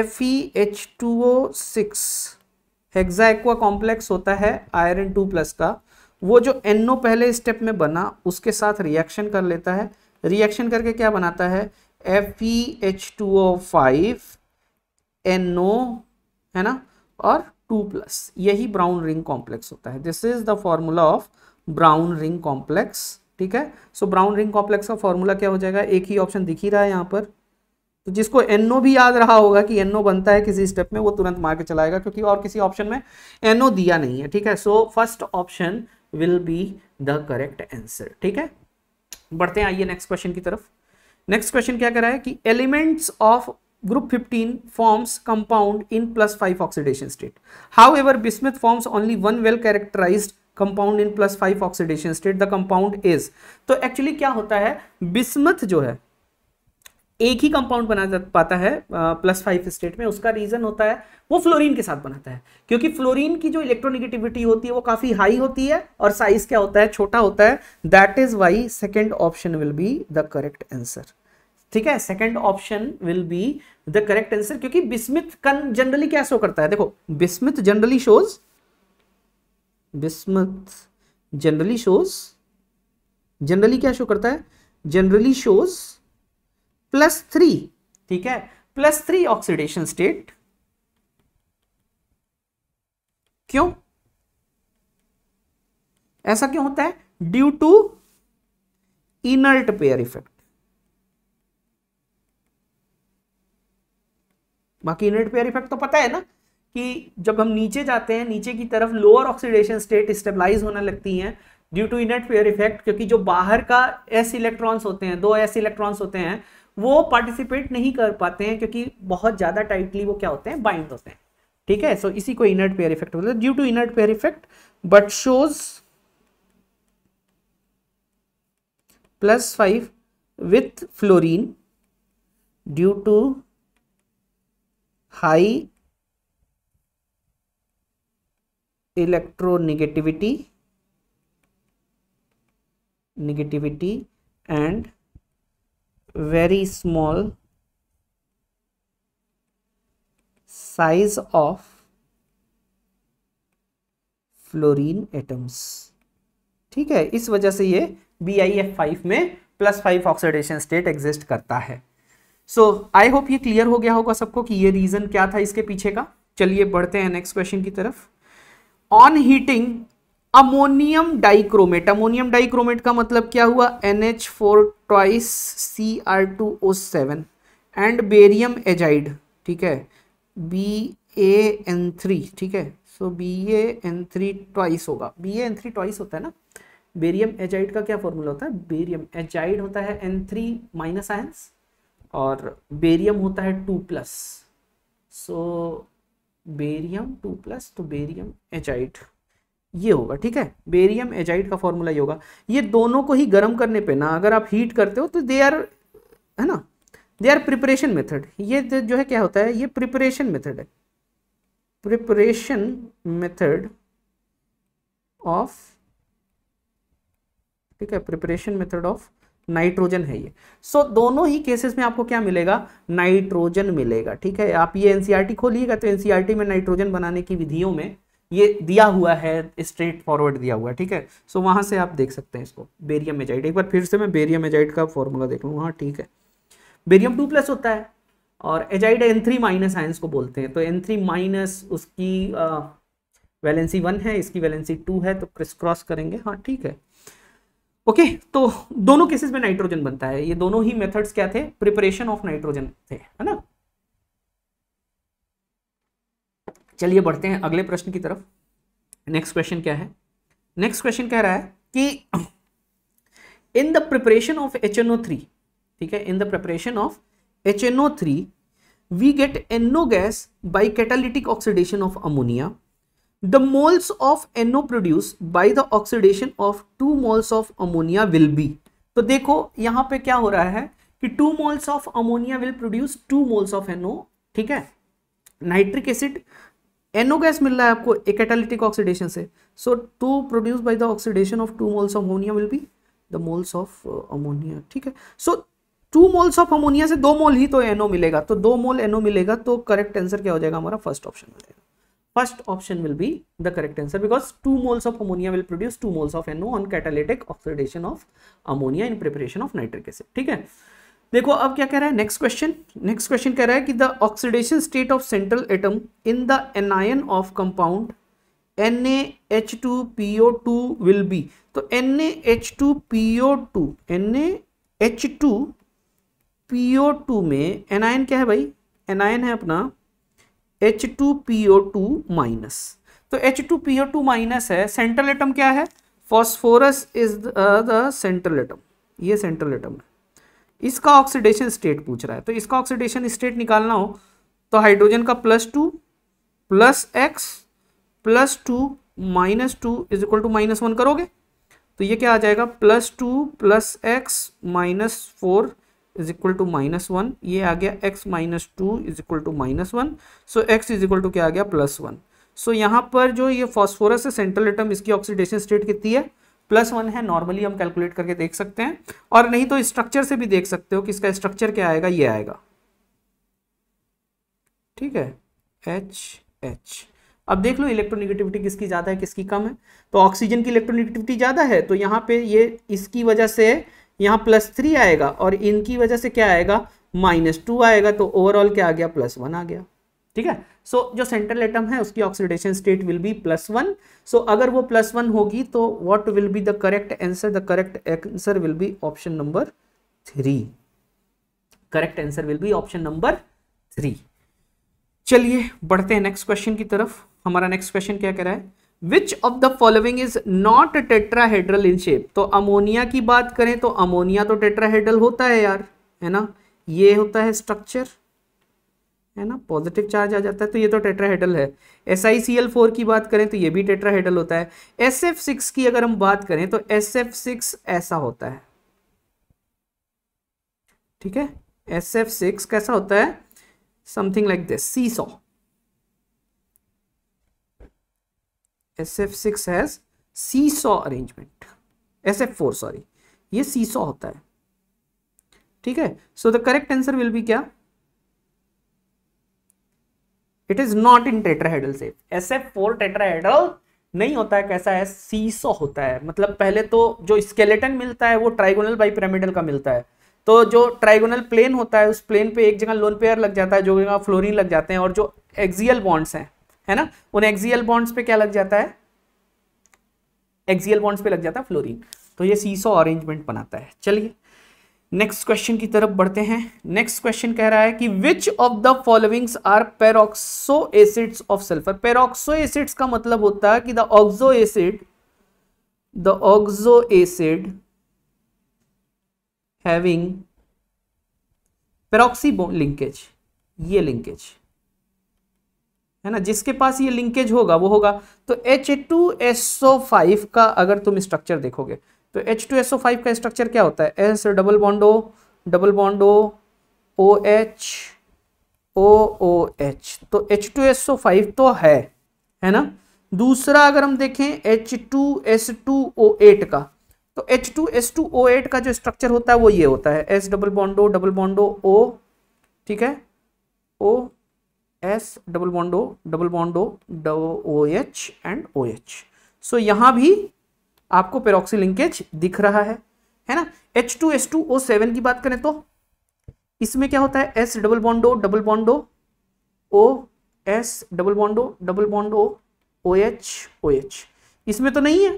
F E H two O six hexaaqua complex होता है आयरन टू प्लस का वो जो एनओ पहले स्टेप में बना उसके साथ रिएक्शन कर लेता है रिएक्शन करके क्या बनाता है F E H two O five N O है ना और टू प्लस यही ब्राउन रिंग कॉम्प्लेक्स होता है this is the formula of brown ring complex ठीक है सो ब्राउन रिंग कॉम्प्लेक्स का फॉर्मूला क्या हो जाएगा एक ही ऑप्शन दिख ही रहा है यहाँ पर तो जिसको एनओ भी याद रहा होगा कि एनओ बनता है किसी स्टेप में वो तुरंत मार के चलाएगा क्योंकि और किसी ऑप्शन में एनओ दिया नहीं है ठीक है so first option will be the correct answer ठीक है बढ़ते हैं आइए नेक्स्ट क्वेश्चन की तरफ नेक्स्ट क्वेश्चन क्या करा है कि elements of group 15 compound in plus five oxidation state however bismuth forms only one well characterised compound in plus five oxidation state the compound is तो एक्चुअली क्या होता है बिस्मथ जो है एक ही कंपाउंड बना पाता है प्लस फाइव स्टेट में उसका रीज़न होता है वो फ्लोरीन के साथ बनाता है क्योंकि फ्लोरीन की जो इलेक्ट्रोनिगेटिविटी होती है वो काफ़ी हाई होती है और साइज क्या होता है छोटा होता है that is why second option will be the correct answer ठीक है second option will be the correct answer क्योंकि बिस्मित कन जनरली क्या शो करता है देखो bismuth generally shows bismuth generally shows generally क्या शो करता है जनरली शोज प्लस थ्री ठीक है प्लस थ्री ऑक्सीडेशन स्टेट क्यों ऐसा क्यों होता है due to inert pair effect बाकी इनर्ट पेयर इफेक्ट तो पता है ना कि जब हम नीचे जाते हैं नीचे की तरफ लोअर ऑक्सीडेशन स्टेट स्टेबलाइज होने लगती हैं due to inert pair effect क्योंकि जो बाहर का एस इलेक्ट्रॉन्स होते हैं दो एस इलेक्ट्रॉन्स होते हैं वो पार्टिसिपेट नहीं कर पाते हैं क्योंकि बहुत ज़्यादा टाइटली वो क्या होते हैं बाइंड होते हैं ठीक है सो so, इसी को इनर्ट पेयर इफेक्ट बोलते हैं due to inert pair effect but shows plus five with fluorine due to high electronegativity negativity and very small size of fluorine atoms ठीक है इस वजह से ये बी आई एफ फाइव में plus five oxidation state exist करता है सो I hope ये क्लियर हो गया होगा सबको कि ये रीजन क्या था इसके पीछे का चलिए बढ़ते हैं नेक्स्ट क्वेश्चन की तरफ on heating ammonium dichromate ammonium dichromate का मतलब क्या हुआ N H four twice C R two O seven and barium azide ठीक है बी ए एन थ्री ठीक है so B A N three twice होगा B A N three twice होता है ना बेरियम एजाइड का क्या फॉर्मूला होता है बेरियम एजाइड होता है एन थ्री माइनस आयंस और बेरियम होता है two plus so barium two plus तो बेरियम एजाइट ये होगा ठीक है बेरियम एजाइट का फॉर्मूला ये होगा ये दोनों को ही गर्म करने पे ना अगर आप हीट करते हो तो दे आर है ना दे आर प्रिपरेशन मेथड ये जो है क्या होता है ये प्रिपरेशन मेथड है प्रिपरेशन मेथड ऑफ ठीक है प्रिपरेशन मेथड ऑफ नाइट्रोजन है ये सो so, दोनों ही केसेस में आपको क्या मिलेगा नाइट्रोजन मिलेगा ठीक है आप ये एनसीआरटी e खोलिएगा तो एनसीआरटी e में नाइट्रोजन बनाने की विधियों में ये दिया हुआ है स्ट्रेट फॉरवर्ड दिया हुआ है ठीक है सो वहां से आप देख सकते हैं इसको बेरियम एजाइड एक बार फिर से मैं बेरियम एजाइड का फॉर्मूला देख लूँ हाँ ठीक है बेरियम टू प्लस होता है और azide N three minus ions को बोलते हैं तो एन थ्री माइनस उसकी आ, वैलेंसी वन है इसकी वैलेंसी टू है तो क्रिस क्रॉस करेंगे हाँ ठीक है ओके okay, तो दोनों केसेस में नाइट्रोजन बनता है ये दोनों ही मेथड्स क्या थे प्रिपरेशन ऑफ नाइट्रोजन थे है ना चलिए बढ़ते हैं अगले प्रश्न की तरफ नेक्स्ट क्वेश्चन क्या है नेक्स्ट क्वेश्चन कह रहा है कि in the preparation of H N O three ठीक है in the preparation of H N O three we get NO gas by catalytic oxidation of ammonia The moles of NO produced by the oxidation of two moles of ammonia will be. तो देखो यहां पे क्या हो रहा है कि two moles of ammonia will produce two moles of NO ठीक है नाइट्रिक एसिड एनओ गैस मिल रहा है आपको एक ऑक्सीडेशन से so to produce by the oxidation of two moles of ammonia will be the moles of ammonia ठीक है so two moles of ammonia से दो मोल ही तो एनओ मिलेगा तो दो मोल एनओ मिलेगा तो करेक्ट आंसर क्या हो जाएगा हमारा फर्स्ट ऑप्शन हो जाएगा first option will be the correct answer because 2 moles of ammonia will produce 2 moles of NO on catalytic oxidation of ammonia in preparation of nitric acid ठीक है देखो अब क्या कह रहा है नेक्स्ट क्वेश्चन नेक्स्ट क्वेश्चन कह रहा है कि the oxidation state of central atom in the anion of compound NaH2PO2 will be तो NaH2PO2 NaH2PO2 में एनायन क्या है भाई एनायन है अपना H two P O two minus तो H two P O two minus है सेंट्रल एटम क्या है phosphorus is the central atom ये सेंट्रल एटम है इसका ऑक्सीडेशन स्टेट पूछ रहा है तो इसका ऑक्सीडेशन स्टेट निकालना हो तो हाइड्रोजन का plus two plus X plus two minus two is equal to minus one करोगे तो ये क्या आ जाएगा plus two plus X minus four is equal to minus one ये आ गया X minus two is equal to minus one so X is equal to क्या आ गया प्लस वन सो यहाँ पर जो ये फॉस्फोरस है सेंट्रल एटम इसकी ऑक्सीडेशन स्टेट कितनी है प्लस वन है नॉर्मली हम कैलकुलेट करके देख सकते हैं और नहीं तो स्ट्रक्चर से भी देख सकते हो कि इसका स्ट्रक्चर क्या आएगा ये आएगा ठीक है एच एच अब देख लो इलेक्ट्रोनिगेटिविटी किसकी ज़्यादा है किसकी कम है तो ऑक्सीजन की इलेक्ट्रोनिगेटिविटी ज़्यादा है तो यहाँ पे ये इसकी वजह से यहाँ प्लस थ्री आएगा और इनकी वजह से क्या आएगा माइनस टू आएगा तो ओवरऑल क्या आ गया प्लस वन आ गया ठीक है सो so, जो सेंट्रल एटम है उसकी oxidation state will be plus one so अगर वो प्लस वन होगी तो what will be the correct answer the correct answer will be option number three correct answer will be option number three चलिए बढ़ते हैं next question की तरफ हमारा नेक्स्ट क्वेश्चन क्या कह रहा है which of the following is not tetrahedral in shape तो अमोनिया की बात करें तो अमोनिया तो टेट्राहेड्रल होता है यार है ना ये होता है स्ट्रक्चर है ना पॉजिटिव चार्ज आ जाता है तो ये तो टेट्राहेड्रल है S I C L four की बात करें तो ये भी टेट्राहेड्रल होता है एस एफ सिक्स की अगर हम बात करें तो एस एफ सिक्स ऐसा होता है ठीक है एस एफ सिक्स कैसा होता है something like this seesaw SF6 has seesaw arrangement. SF4 sorry ये seesaw होता है ठीक है so the correct answer will be क्या it is not in tetrahedral shape SF4 tetrahedral नहीं होता है कैसा है सीसो होता है मतलब पहले तो जो स्केलेटन मिलता है वो ट्राइगोनल बाई पिरामिडल का मिलता है तो जो ट्राइगोनल प्लेन होता है उस प्लेन पे एक जगह लोन पेयर लग जाता है जो जगह फ्लोरिन लग जाते हैं और जो एक्सियल बॉन्ड्स हैं है ना उन एक्सियल बॉन्ड्स पे क्या लग जाता है एक्सियल बॉन्ड्स पे लग जाता है फ्लोरिन तो ये सीसो अरेंजमेंट बनाता है चलिए नेक्स्ट क्वेश्चन की तरफ बढ़ते हैं नेक्स्ट क्वेश्चन कह रहा है कि which of the following are peroxo acids of sulphur peroxo acids का मतलब होता है कि the oxo acid the oxo acid having peroxy linkage ये लिंकेज है ना जिसके पास ये लिंकेज होगा वो होगा तो H two S O five का अगर तुम स्ट्रक्चर देखोगे तो H two S O five का स्ट्रक्चर क्या होता है S double bond O double bond O O H O O H तो H two S O five तो है है ना दूसरा अगर हम देखें H two S two O eight का तो H two S two O eight का जो स्ट्रक्चर होता है वो ये होता है S double bond O double bond O O ठीक है O S double bond O double bond O O O H and O H so यहाँ भी आपको पेरोक्सी लिंकेज दिख रहा है है ना H two S two O seven की बात करें तो इसमें क्या होता है S double bond O double bond O O S double bond O double bond O O O H O H इसमें तो नहीं है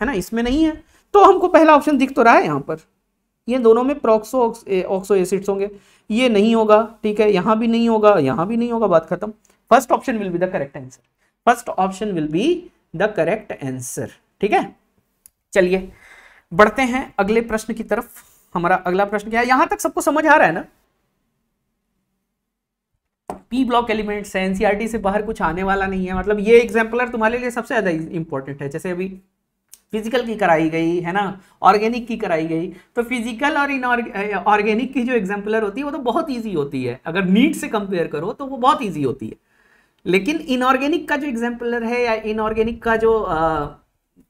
है ना इसमें नहीं है तो हमको पहला ऑप्शन दिख तो रहा है यहाँ पर ये दोनों में प्रोक्सो ऑक्सो एसिड्स होंगे ये नहीं होगा ठीक है यहां भी नहीं होगा यहां भी नहीं होगा बात खत्म first option will be the correct answer first option will be the correct answer ठीक है चलिए बढ़ते हैं अगले प्रश्न की तरफ हमारा अगला प्रश्न क्या है यहां तक सबको समझ आ रहा है ना पी ब्लॉक एलिमेंट्स है से बाहर कुछ आने वाला नहीं है मतलब ये एग्जाम्पलर तुम्हारे लिए सबसे ज्यादा इंपॉर्टेंट है जैसे अभी फिजिकल की कराई गई है ना ऑर्गेनिक की कराई गई तो फिजिकल और ऑर्गेनिक की जो एग्जाम्पलर होती है वो तो बहुत ईजी होती है अगर नीट से कंपेयर करो तो वो बहुत ईजी होती है लेकिन इनऑर्गेनिक का जो एग्जाम्पलर है या इनऑर्गेनिक का जो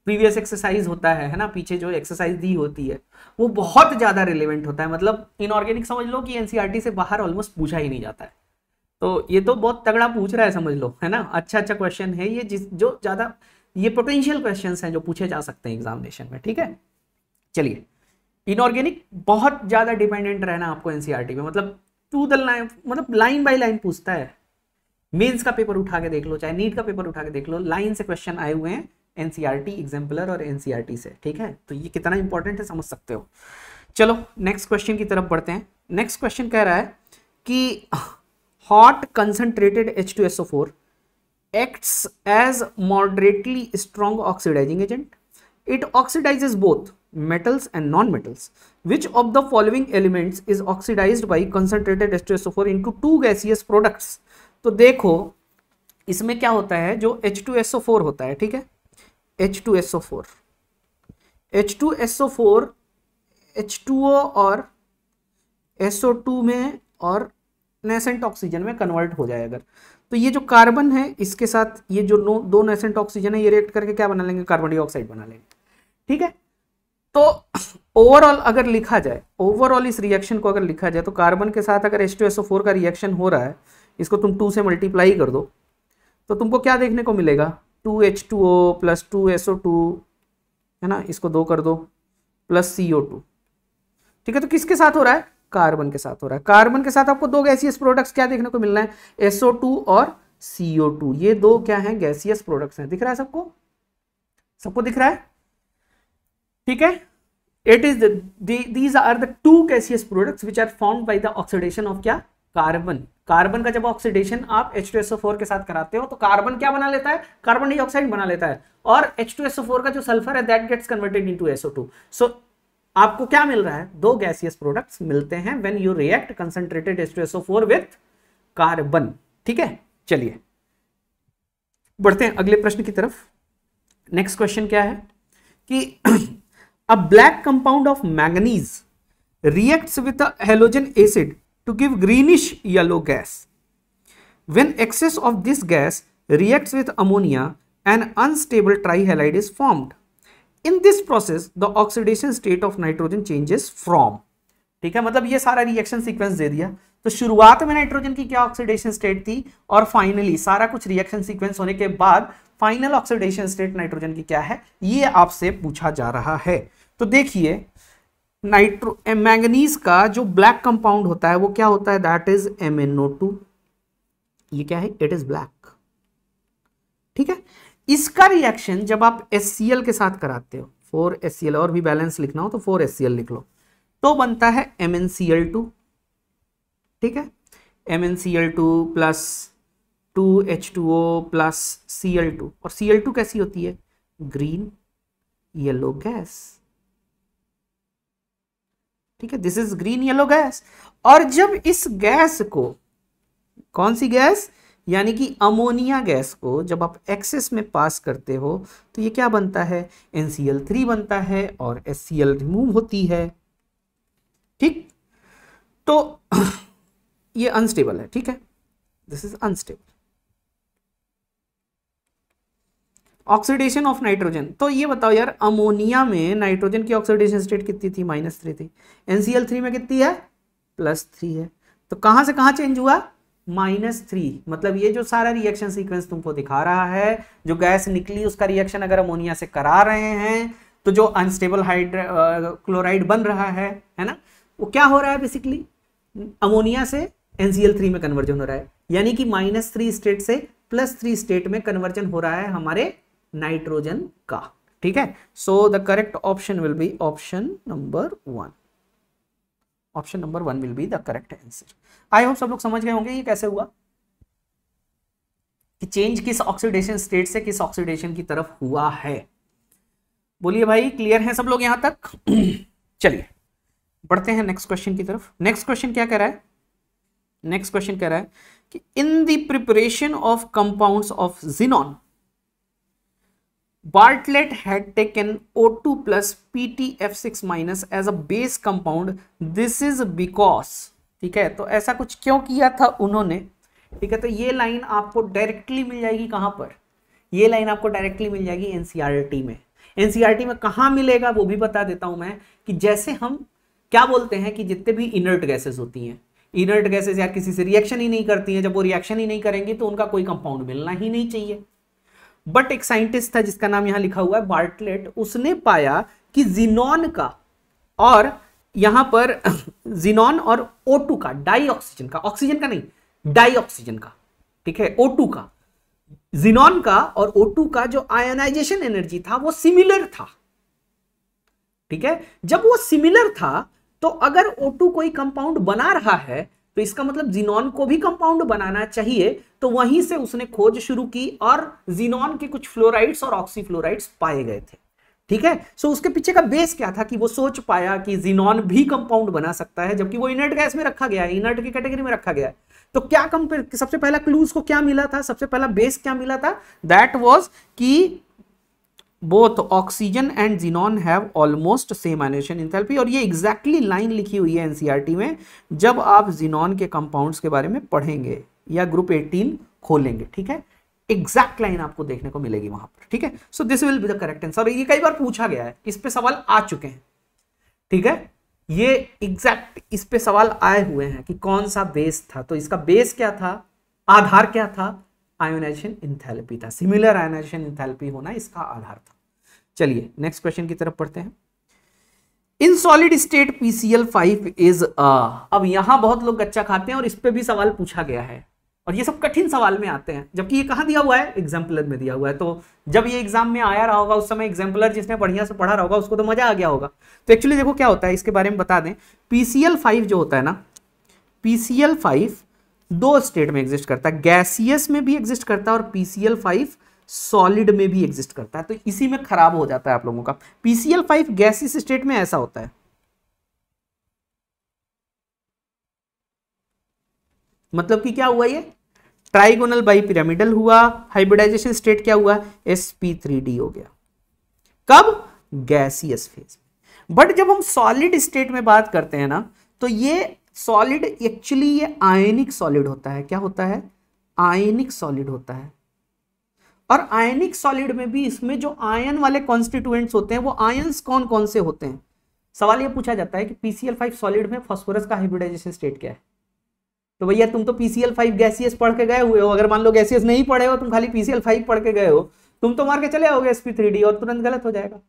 प्रीवियस एक्सरसाइज होता है है ना पीछे जो एक्सरसाइज दी होती है वो बहुत ज़्यादा रिलेवेंट होता है मतलब इनऑर्गेनिक समझ लो कि एनसीईआरटी e से बाहर ऑलमोस्ट पूछा ही नहीं जाता है तो ये तो बहुत तगड़ा पूछ रहा है समझ लो है ना अच्छा अच्छा क्वेश्चन है ये जिस जो ज़्यादा ये पोटेंशियल क्वेश्चंस हैं जो पूछे जा सकते हैं एग्जामिनेशन में ठीक है चलिए इनऑर्गेनिक बहुत ज़्यादा डिपेंडेंट रहना आपको एनसीआर e में मतलब टू द लाइन मतलब लाइन बाय लाइन पूछता है मेन्स का पेपर उठा के देख लो चाहे नीट का पेपर उठा के देख लो लाइन से क्वेश्चन आए हुए हैं एनसीईआरटी एग्जाम्पलर e और एनसीईआरटी e से ठीक है तो ये कितना इंपॉर्टेंट है समझ सकते हो चलो नेक्स्ट क्वेश्चन की तरफ बढ़ते हैं नेक्स्ट क्वेश्चन कह रहा है कि hot concentrated H two S O four acts as moderately strong oxidizing agent. It oxidizes both metals and non-metals. Which of the following elements is oxidized by concentrated H2SO4 into two gaseous products? तो देखो इसमें क्या होता है जो H2SO4 होता है ठीक है H2SO4 H2SO4 H2O और SO2 में और नेसेंट ऑक्सीजन में कन्वर्ट हो जाए अगर तो ये जो कार्बन है इसके साथ ये जो नो दो नेसेंट ऑक्सीजन है ये रिएक्ट करके क्या बना लेंगे कार्बन डाइऑक्साइड बना लेंगे ठीक है तो ओवरऑल अगर लिखा जाए ओवरऑल इस रिएक्शन को अगर लिखा जाए तो कार्बन के साथ अगर एस का रिएक्शन हो रहा है इसको तुम टू से मल्टीप्लाई कर दो तो तुमको क्या देखने को मिलेगा two H two O plus two S O two है ना इसको दो कर दो प्लस सी ओ टू ठीक है तो किसके साथ हो रहा है कार्बन के साथ हो रहा है कार्बन के साथ आपको दो गैसियस प्रोडक्ट्स क्या देखने को मिल रहा है एसओ और सीओ ये दो क्या है गैसियस प्रोडक्ट है दिख रहा है सबको सबको दिख रहा है ठीक है it is these are the two the two which are form by the oxidation of क्या कार्बन कार्बन का जब ऑक्सीडेशन आप H2SO4 के साथ कराते हो तो कार्बन क्या बना लेता है कार्बन डाइऑक्साइड बना लेता है और H2SO4 का जो सल्फर है that gets converted into SO2 so आपको क्या मिल रहा है दो गैसियस प्रोडक्ट मिलते हैं when you react concentrated S with carbon ठीक है चलिए बढ़ते हैं अगले प्रश्न की तरफ नेक्स्ट क्वेश्चन क्या है कि a black compound of manganese react with halogen acid to give greenish yellow gas when excess of this gas react with ammonia an unstable trihalide is formed in this process the oxidation state of nitrogen changes from ठीक है मतलब ये सारा reaction sequence दे दिया तो शुरुआत में nitrogen की क्या ऑक्सीडेशन स्टेट थी और फाइनली सारा कुछ रिएक्शन सीक्वेंस होने के बाद फाइनल ऑक्सीडेशन स्टेट नाइट्रोजन की क्या है ये आपसे पूछा जा रहा है तो देखिए नाइट्रो मैंगनीज का जो ब्लैक कंपाउंड होता है वो क्या होता है दैट इज एम ये क्या है इट इज ब्लैक ठीक है इसका रिएक्शन जब आप एस के साथ कराते हो फोर एस और भी बैलेंस लिखना हो तो फोर एस लिख लो तो बनता है एम एन सी एल टू ठीक है एम एन सी L two plus two H two O plus C L two और सी एल टू कैसी होती है ग्रीन येलो गैस ठीक है this is green yellow gas और जब इस गैस को कौन सी गैस यानी कि अमोनिया गैस को जब आप एक्सेस में पास करते हो तो ये क्या बनता है थ्री बनता है और एल रिमूव होती है ठीक तो (clears throat) ये अनस्टेबल है ठीक है this is unstable oxidation of nitrogen तो ये बताओ यार अमोनिया में नाइट्रोजन की ऑक्सीडेशन स्टेट कितनी थी माइनस थ्री थी एनसीएल थ्री में कितनी है प्लस थ्री है तो कहां से कहां चेंज हुआ माइनस थ्री मतलब ये जो सारा रिएक्शन सीक्वेंस तुमको दिखा रहा है जो गैस निकली उसका रिएक्शन अगर अमोनिया से करा रहे हैं तो जो अनस्टेबल हाइड्र क्लोराइड बन रहा है है ना वो क्या हो रहा है बेसिकली अमोनिया से एनसीएल में कन्वर्जन हो रहा है यानी कि माइनस थ्री स्टेट से प्लस थ्री स्टेट में कन्वर्जन हो रहा है हमारे नाइट्रोजन का ठीक है so the correct option will be option number one option number one will be the correct answer I hope सब लोग समझ गए होंगे ये कैसे हुआ कि चेंज किस ऑक्सीडेशन स्टेट से किस ऑक्सीडेशन की तरफ हुआ है बोलिए भाई क्लियर है सब लोग यहां तक चलिए बढ़ते हैं नेक्स्ट क्वेश्चन की तरफ नेक्स्ट क्वेश्चन क्या कह रहा है नेक्स्ट क्वेश्चन कह रहा है कि in the preparation of compounds of xenon Bartlett had taken O2 plus PTF6 minus as a base compound. This is because ठीक है तो ऐसा कुछ क्यों किया था उन्होंने ठीक है तो ये लाइन आपको डायरेक्टली मिल जाएगी कहां पर ये लाइन आपको डायरेक्टली मिल जाएगी एनसीआरटी e में एनसीआरटी e में कहा मिलेगा वो भी बता देता हूं मैं कि जैसे हम क्या बोलते हैं कि जितने भी इनर्ट गैसेस होती हैं इनर्ट गैसेस या किसी से रिएक्शन ही नहीं करती हैं जब वो रिएक्शन ही नहीं करेंगी तो उनका कोई कंपाउंड मिलना ही नहीं चाहिए बट एक साइंटिस्ट था जिसका नाम यहां लिखा हुआ है बार्टलेट उसने पाया कि जिनॉन का और यहां पर (clears throat) जिनॉन और O2 का ऑक्सीजन का ऑक्सीजन का नहीं डाई ऑक्सीजन का ठीक है O2 का जिनॉन का और O2 का जो आयनाइजेशन एनर्जी था वो सिमिलर था ठीक है जब वो सिमिलर था तो अगर O2 कोई कंपाउंड बना रहा है तो इसका मतलब जीनॉन को भी कंपाउंड बनाना चाहिए तो वहीं से उसने खोज शुरू की और जीनॉन के कुछ फ्लोराइड्स और ऑक्सीफ्लोराइड्स पाए गए थे ठीक है सो उसके पीछे का बेस क्या था कि वो सोच पाया कि जीनॉन भी कंपाउंड बना सकता है जबकि वो इनर्ट गैस में रखा गया है इनर्ट की कैटेगरी में रखा गया है तो क्या कंपेयर सबसे पहला क्लूज को क्या मिला था सबसे पहला बेस क्या मिला था दैट वॉज कि both oxygen and xenon have almost same ionisation enthalpy और ये एग्जैक्टली exactly लाइन लिखी हुई है एनसीईआरटी e में जब आप जीनॉन के कंपाउंड्स के बारे में पढ़ेंगे या ग्रुप 18 खोलेंगे ठीक है एग्जैक्ट लाइन आपको देखने को मिलेगी वहां पर ठीक है so this will be the correct answer ये कई बार पूछा गया है इस पर सवाल आ चुके हैं ठीक है ये एग्जैक्ट इस पर सवाल आए हुए हैं कि कौन सा बेस था तो इसका बेस क्या था आधार क्या था आयोनाइजेशन इंथेलपी था सिमिलर आयोनाइजेशन इंथेलपी होना इसका आधार था चलिए नेक्स्ट क्वेश्चन की तरफ पढ़ते हैं in solid state PCL five is अब यहां बहुत लोग गच्चा खाते हैं और इस पर भी सवाल पूछा गया है और ये सब कठिन सवाल में आते हैं जबकि ये कहां दिया हुआ है एग्जाम्पलर में दिया हुआ है तो जब ये एग्जाम में आया रहा होगा उस समय एग्जाम्पलर जिसने बढ़िया से पढ़ा रहा होगा उसको तो मजा आ गया होगा तो एक्चुअली देखो क्या होता है इसके बारे में बता दें पीसीएल फाइव जो होता है ना पीसीएल फाइव दो स्टेट में एग्जिस्ट करता है गैसियस में भी एग्जिस्ट करता है और पीसीएल फाइव सॉलिड में भी एग्जिस्ट करता है तो इसी में खराब हो जाता है आप लोगों का पीसीएल फाइव गैसिस स्टेट में ऐसा होता है मतलब कि क्या हुआ ये ट्राइगोनल बाई पिरामिडल हुआ हाइब्रिडाइजेशन स्टेट क्या हुआ एस पी थ्री डी हो गया कब गैसियस फेज बट जब हम सॉलिड स्टेट में बात करते हैं ना तो ये सॉलिड एक्चुअली ये आयनिक सॉलिड होता है क्या होता है आयनिक सॉलिड होता है और आयनिक सॉलिड में भी इसमें जो आयन वाले कॉन्स्टिट्यूएंट्स होते हैं वो आयन्स कौन कौन से होते हैं सवाल ये पूछा जाता है कि पीसीएल फाइव सॉलिड में फॉस्फोरस का हाइब्रिडाइजेशन स्टेट क्या है तो भैया तुम तो पीसीएल फाइव गैसियस पढ़ के गए हुए हो अगर मान लो गैसियस नहीं पढ़े हो तुम खाली पीसीएल फाइव पढ़ के गए हो तुम तो मार के चले आओगे एसपी थ्री डी और तुरंत गलत हो जाएगा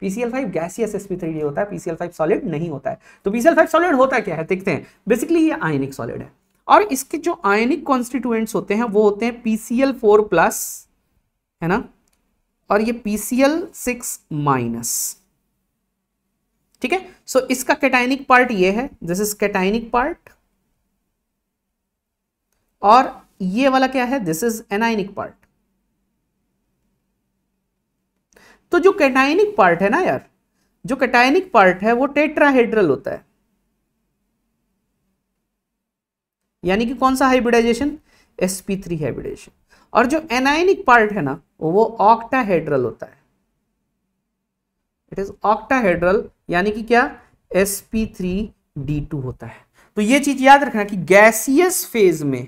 PCL five gaseous SP three D होता है पीसीएल फाइव सॉलिड नहीं होता है तो पीसीएल फाइव सॉलिड होता क्या है देखते हैं बेसिकली ये आयनिक सॉलिड है और इसके जो आयनिक कॉन्स्टिट्यूएंट्स होते हैं वो होते हैं पीसीएल फोर प्लस है ना और ये P C L six minus ठीक है सो इसका कैटाइनिक पार्ट ये है दिस इज कैटाइनिक पार्ट और ये वाला क्या है दिस इज एनाइनिक पार्ट तो जो कैटाइनिक पार्ट है ना यार जो कैटाइनिक पार्ट है वो टेट्राहेड्रल होता है यानी कि कौन सा हाइब्रिडाइजेशन sp3 हाइब्रिडाइजेशन और जो एनायनिक पार्ट है ना वो ऑक्टाहेड्रल होता है इट इज ऑक्टाहेड्रल यानी कि क्या sp3d2 होता है तो ये चीज याद रखना कि गैसियस फेज में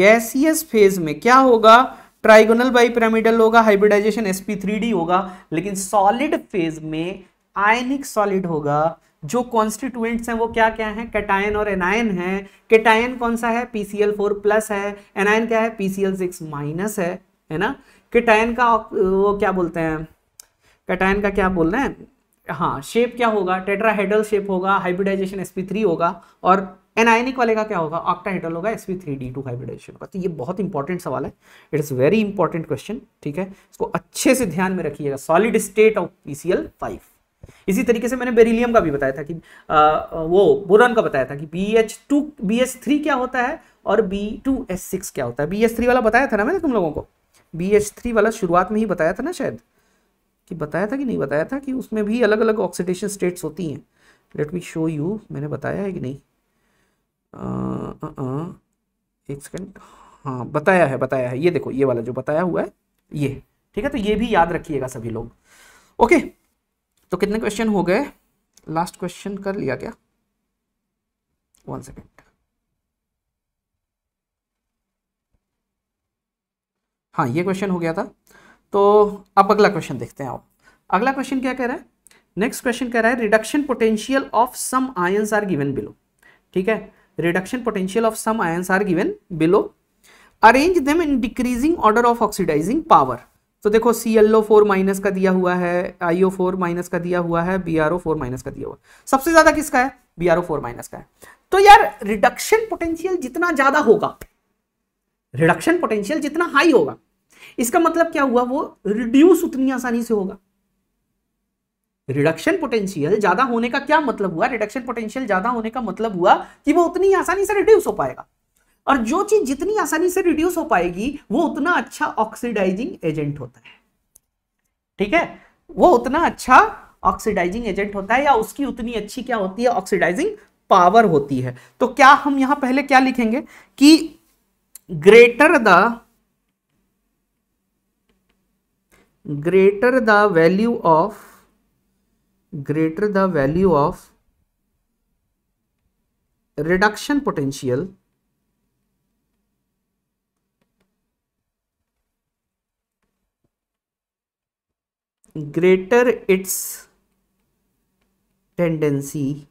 गैसियस फेज में क्या होगा ट्राइगोनल बाई पिरामिडल होगा हाइब्रिडाइजेशन sp3d होगा लेकिन सॉलिड फेज में आयनिक सॉलिड होगा जो कॉन्स्टिट्यूएंट्स हैं वो क्या क्या हैं कैटायन और एनायन हैं कैटायन कौन सा है P C L four plus है एनायन क्या है P C L six minus है है ना कैटायन का वो क्या बोलते हैं कैटायन का क्या बोल रहे हैं हाँ शेप क्या होगा टेट्राहेड्रल शेप होगा हाइब्रिडाइजेशन एस थ्री होगा और एनायनिक वाले का क्या होगा ऑक्टाहेड्रल होगा S three D two hybridization होगा तो ये बहुत इंपॉर्टेंट सवाल है it is very important question ठीक है इसको अच्छे से ध्यान में रखिएगा solid state of P C L five इसी तरीके से मैंने बेरिलियम का भी बताया था कि आ, वो बोरन का बताया था कि B H two B H three क्या होता है और बी टू एच सिक्स क्या होता है बी एच थ्री वाला बताया था ना मैंने तुम लोगों को बी एच थ्री वाला शुरुआत में ही बताया था ना शायद कि बताया था कि नहीं बताया था कि उसमें भी अलग अलग ऑक्सीडेशन स्टेट्स होती हैं लेट मी शो यू मैंने बताया है कि नहीं आ, आ, आ, एक सेकेंड हाँ बताया है बताया है ये देखो ये वाला जो बताया हुआ है ये ठीक है तो ये भी याद रखिएगा सभी लोग ओके okay. तो कितने क्वेश्चन हो गए लास्ट क्वेश्चन कर लिया क्या वन सेकेंड हाँ ये क्वेश्चन हो गया था तो अब अगला क्वेश्चन देखते हैं आप अगला क्वेश्चन क्या कह रहा है नेक्स्ट क्वेश्चन कह रहा है reduction potential of some ions are given below ठीक है reduction potential of some ions are given below arrange them in decreasing order of oxidizing power तो देखो C L O four minus का दिया हुआ है आईओ फोर माइनस का दिया हुआ है B R O four minus का दिया हुआ सबसे ज्यादा किसका है B R O four minus का है तो यार रिडक्शन पोटेंशियल जितना ज्यादा होगा रिडक्शन पोटेंशियल जितना हाई होगा इसका मतलब क्या हुआ वो रिड्यूस उतनी आसानी से होगा रिडक्शन पोटेंशियल ज्यादा होने का क्या मतलब हुआ रिडक्शन पोटेंशियल ज्यादा होने का मतलब हुआ कि वो उतनी आसानी से रिड्यूस हो पाएगा और जो चीज जितनी आसानी से रिड्यूस हो पाएगी वो उतना अच्छा ऑक्सीडाइजिंग एजेंट होता है ठीक है वो उतना अच्छा ऑक्सीडाइजिंग एजेंट होता है या उसकी उतनी अच्छी क्या होती है ऑक्सीडाइजिंग पावर होती है तो क्या हम यहां पहले क्या लिखेंगे कि greater the greater the value of greater the value of reduction potential greater its tendency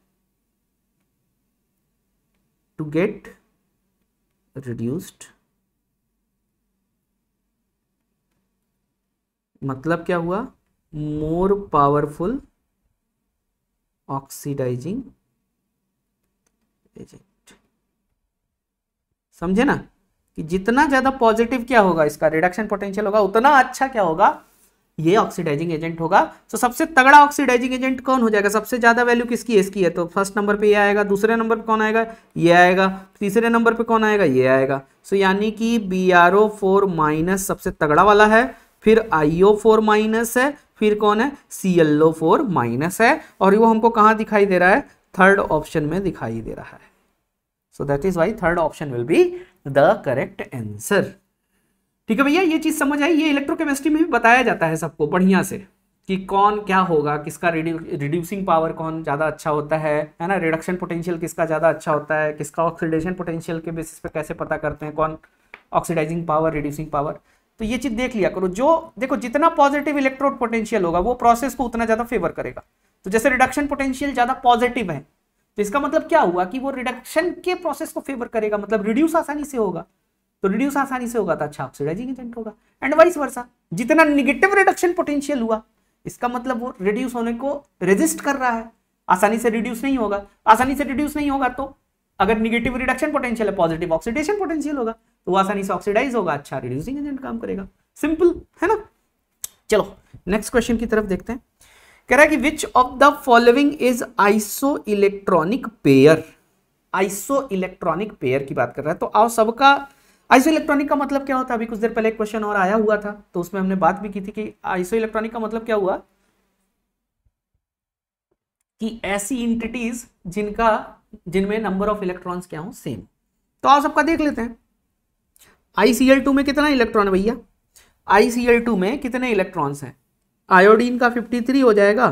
to get reduced मतलब क्या हुआ मोर पावरफुल ऑक्सीडाइजिंग एजेंट समझे ना कि जितना ज्यादा पॉजिटिव क्या होगा इसका रिडक्शन पोटेंशियल होगा उतना अच्छा क्या होगा ये ऑक्सीडाइजिंग एजेंट होगा तो सबसे तगड़ा ऑक्सीडाइजिंग एजेंट कौन हो जाएगा सबसे ज़्यादा वैल्यू किसकी इसकी है तो फर्स्ट नंबर पे ये आएगा दूसरे नंबर पे कौन आएगा ये आएगा तीसरे नंबर पे कौन आएगा ये आएगा सो यानी कि B R O four minus सबसे तगड़ा वाला है फिर आई ओ फोर माइनस है फिर कौन है C L O four minus है और वो हमको कहाँ दिखाई दे रहा है थर्ड ऑप्शन में दिखाई दे रहा है so that is why third option will be the correct answer ठीक है भैया ये चीज़ समझ आई ये इलेक्ट्रोकेमिस्ट्री में भी बताया जाता है सबको बढ़िया से कि कौन क्या होगा किसका रिड्यूसिंग पावर कौन ज़्यादा अच्छा होता है है ना रिडक्शन पोटेंशियल किसका ज़्यादा अच्छा होता है किसका ऑक्सीडेशन पोटेंशियल के बेसिस पे कैसे पता करते हैं कौन ऑक्सीडाइजिंग पावर रिड्यूसिंग पावर तो ये चीज़ देख लिया करो जो देखो जितना पॉजिटिव इलेक्ट्रोड पोटेंशियल होगा वो प्रोसेस को उतना ज़्यादा फेवर करेगा तो जैसे रिडक्शन पोटेंशियल ज़्यादा पॉजिटिव है तो इसका मतलब क्या हुआ कि वो रिडक्शन के प्रोसेस को फेवर करेगा मतलब रिड्यूस आसानी से होगा तो रिड्यूस आसानी से होगा तो अच्छा ऑक्सीडाइजिंग एजेंट होगा एंड वाइस वर्षा जितना निगेटिव रिडक्शन पोटेंशियल हुआ इसका मतलब वो रिड्यूस होने को रेजिस्ट कर रहा है आसानी से रिड्यूस नहीं होगा आसानी से रिड्यूस नहीं होगा तो अगर निगेटिव रिडक्शन पोटेंशियल है पॉजिटिव ऑक्सीडेशन पोटेंशियल होगा तो आसानी से ऑक्सीडाइज होगा अच्छा रिड्यूसिंग एजेंट काम करेगा सिंपल है ना चलो नेक्स्ट क्वेश्चन की तरफ देखते हैं कह रहा है कि which of the following is isoelectronic pair isoelectronic pair की बात कर रहा है तो आओ सबका आइसो इलेक्ट्रॉनिक का मतलब क्या होता है अभी कुछ देर पहले एक क्वेश्चन और आया हुआ था तो उसमें हमने बात भी की थी कि आइसो इलेक्ट्रॉनिक का मतलब क्या हुआ कि ऐसी इंटिटीज जिनका जिनमें नंबर ऑफ इलेक्ट्रॉन्स क्या हो सेम तो आप सबका देख लेते हैं आईसीएल टू में कितना इलेक्ट्रॉन है भैया आईसीएल टू में कितने इलेक्ट्रॉन्स हैं आयोडीन का 53 हो जाएगा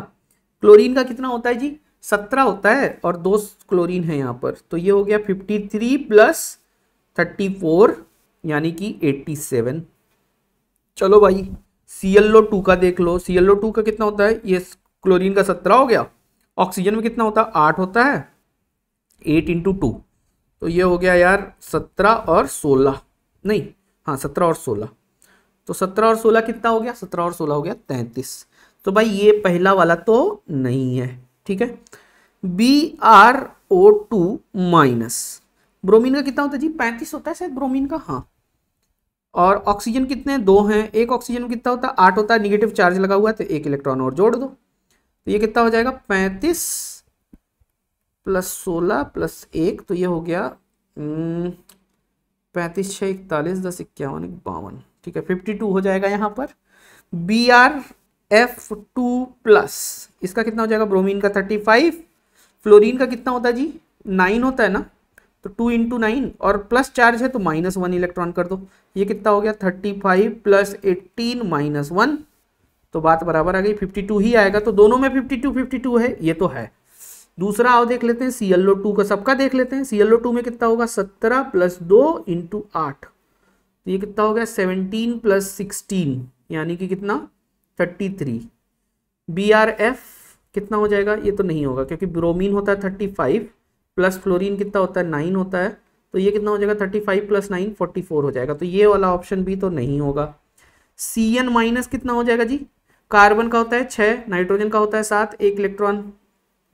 क्लोरीन का कितना होता है जी सत्रह होता है और दो क्लोरीन है यहाँ पर तो ये हो गया fifty three plus thirty four यानी कि 87 चलो भाई सी एल ओ टू का देख लो सी टू का कितना होता है ये क्लोरीन का सत्रह हो गया ऑक्सीजन में कितना होता है आठ होता है एट इंटू टू तो ये हो गया यार सत्रह और सोलह नहीं हाँ सत्रह और सोलह तो सत्रह और सोलह कितना हो गया सत्रह और सोलह हो गया तैंतीस तो भाई ये पहला वाला तो नहीं है ठीक है B R O two minus bromine का कितना होता है जी पैंतीस होता है शायद ब्रोमीन का हाँ और ऑक्सीजन कितने दो हैं एक ऑक्सीजन में कितना होता है आठ होता है निगेटिव चार्ज लगा हुआ है तो एक इलेक्ट्रॉन और जोड़ दो तो ये कितना हो जाएगा पैंतीस प्लस सोलह प्लस एक तो ये हो गया हम्म, पैंतीस छः इकतालीस दस इक्यावन बावन ठीक है फिफ्टी टू हो जाएगा यहाँ पर B R F two plus इसका कितना हो जाएगा ब्रोमीन का थर्टी फाइव फ्लोरिन का कितना होता है जी नाइन होता है ना तो टू इंटू नाइन और प्लस चार्ज है तो माइनस वन इलेक्ट्रॉन कर दो ये कितना हो गया thirty five plus eighteen minus one तो बात बराबर आ गई फिफ्टी टू ही आएगा तो दोनों में फिफ्टी टू फिफ्टी टू है ये तो है दूसरा आओ देख लेते हैं सी एल ओ टू का सबका देख लेते हैं सी एल ओ टू में कितना होगा सत्रह प्लस दो इंटू आठ तो ये कितना हो गया सेवनटीन प्लस सिक्सटीन यानी कि कितना thirty three B R F कितना हो जाएगा ये तो नहीं होगा क्योंकि ब्रोमीन होता है थर्टी फाइव प्लस फ्लोरीन कितना होता है नाइन होता है तो ये कितना हो जाएगा thirty five plus nine forty four हो जाएगा तो ये वाला ऑप्शन भी तो नहीं होगा सी एन माइनस कितना हो जाएगा जी कार्बन का होता है छः नाइट्रोजन का होता है सात एक इलेक्ट्रॉन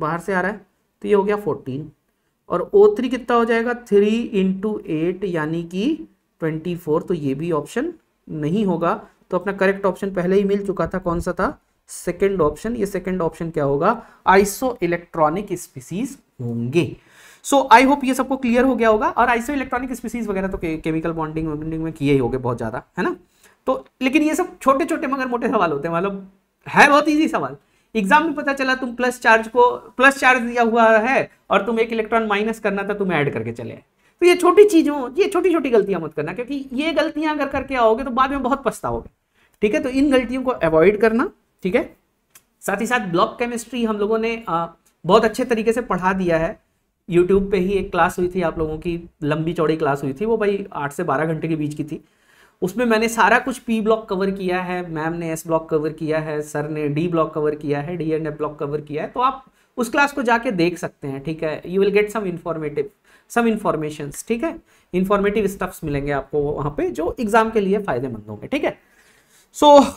बाहर से आ रहा है तो ये हो गया फोर्टीन और ओ थ्री कितना हो जाएगा थ्री इंटू एट यानी कि ट्वेंटी फोर तो ये भी ऑप्शन नहीं होगा तो अपना करेक्ट ऑप्शन पहले ही मिल चुका था कौन सा था सेकेंड ऑप्शन ये सेकेंड ऑप्शन क्या होगा आइसो इलेक्ट्रॉनिक स्पीसीज होंगे सो आई होप ये सबको क्लियर हो गया होगा और आइसो इलेक्ट्रॉनिक स्पीसीज वगैरह तो केमिकल बॉन्डिंग वॉन्डिंग में किए ही गए बहुत ज़्यादा है ना तो लेकिन ये सब छोटे छोटे मगर मोटे सवाल होते हैं मतलब है बहुत ईजी सवाल एग्जाम में पता चला तुम प्लस चार्ज को प्लस चार्ज दिया हुआ है और तुम एक इलेक्ट्रॉन माइनस करना था तुम ऐड करके चले तो ये छोटी चीज़ों ये छोटी छोटी गलतियां मत करना क्योंकि ये गलतियां अगर करके आओगे तो बाद में बहुत पछताओगे ठीक है तो इन गलतियों को अवॉइड करना ठीक है साथ ही साथ ब्लॉक केमिस्ट्री हम लोगों ने आ, बहुत अच्छे तरीके से पढ़ा दिया है यूट्यूब पे ही एक क्लास हुई थी आप लोगों की लंबी चौड़ी क्लास हुई थी वो भाई आठ से बारह घंटे के बीच की थी उसमें मैंने सारा कुछ पी ब्लॉक कवर किया है मैम ने एस ब्लॉक कवर किया है सर ने डी ब्लॉक कवर किया है D and F block cover किया है तो आप उस क्लास को जाके देख सकते हैं ठीक है you will get some informative some information ठीक है इन्फॉर्मेटिव स्टप्स मिलेंगे आपको वहाँ पे जो एग्जाम के लिए फायदेमंद होंगे ठीक है सो so,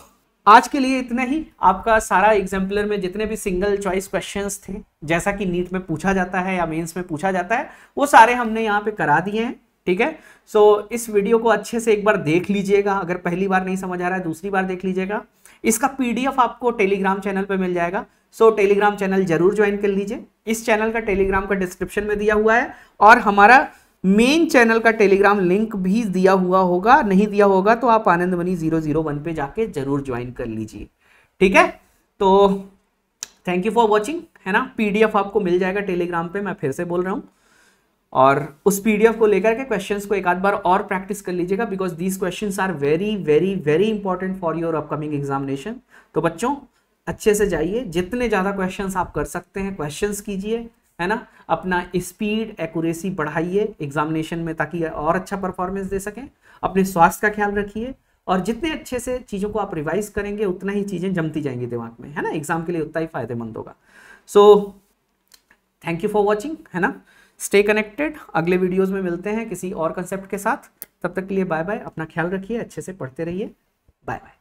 आज के लिए इतना ही आपका सारा एग्जाम्पलर में जितने भी सिंगल चॉइस क्वेश्चंस थे जैसा कि नीट में पूछा जाता है या मेंस में पूछा जाता है वो सारे हमने यहाँ पे करा दिए हैं ठीक है सो so, इस वीडियो को अच्छे से एक बार देख लीजिएगा अगर पहली बार नहीं समझ आ रहा है दूसरी बार देख लीजिएगा इसका पीडीएफ आपको टेलीग्राम चैनल पर मिल जाएगा सो so, टेलीग्राम चैनल जरूर ज्वाइन कर लीजिए इस चैनल का टेलीग्राम का डिस्क्रिप्शन में दिया हुआ है और हमारा मेन चैनल का टेलीग्राम लिंक भी दिया हुआ होगा नहीं दिया होगा तो आप Anand money zero zero one पे जाके जरूर ज्वाइन कर लीजिए ठीक है तो थैंक यू फॉर वॉचिंग है ना पीडीएफ आपको मिल जाएगा टेलीग्राम पे मैं फिर से बोल रहा हूँ और उस पीडीएफ को लेकर के क्वेश्चंस को एक आध बार और प्रैक्टिस कर लीजिएगा because these question are very very very important for your upcoming examination तो बच्चों अच्छे से जाइए जितने ज़्यादा क्वेश्चन आप कर सकते हैं क्वेश्चन कीजिए है ना अपना स्पीड एक्यूरेसी बढ़ाइए एग्जामिनेशन में ताकि और अच्छा परफॉर्मेंस दे सकें अपने स्वास्थ्य का ख्याल रखिए और जितने अच्छे से चीज़ों को आप रिवाइज करेंगे उतना ही चीज़ें जमती जाएंगी दिमाग में है ना एग्जाम के लिए उतना ही फायदेमंद होगा so thank you for watching है ना स्टे कनेक्टेड अगले वीडियोज़ में मिलते हैं किसी और कंसेप्ट के साथ तब तक के लिए बाय बाय अपना ख्याल रखिए अच्छे से पढ़ते रहिए बाय बाय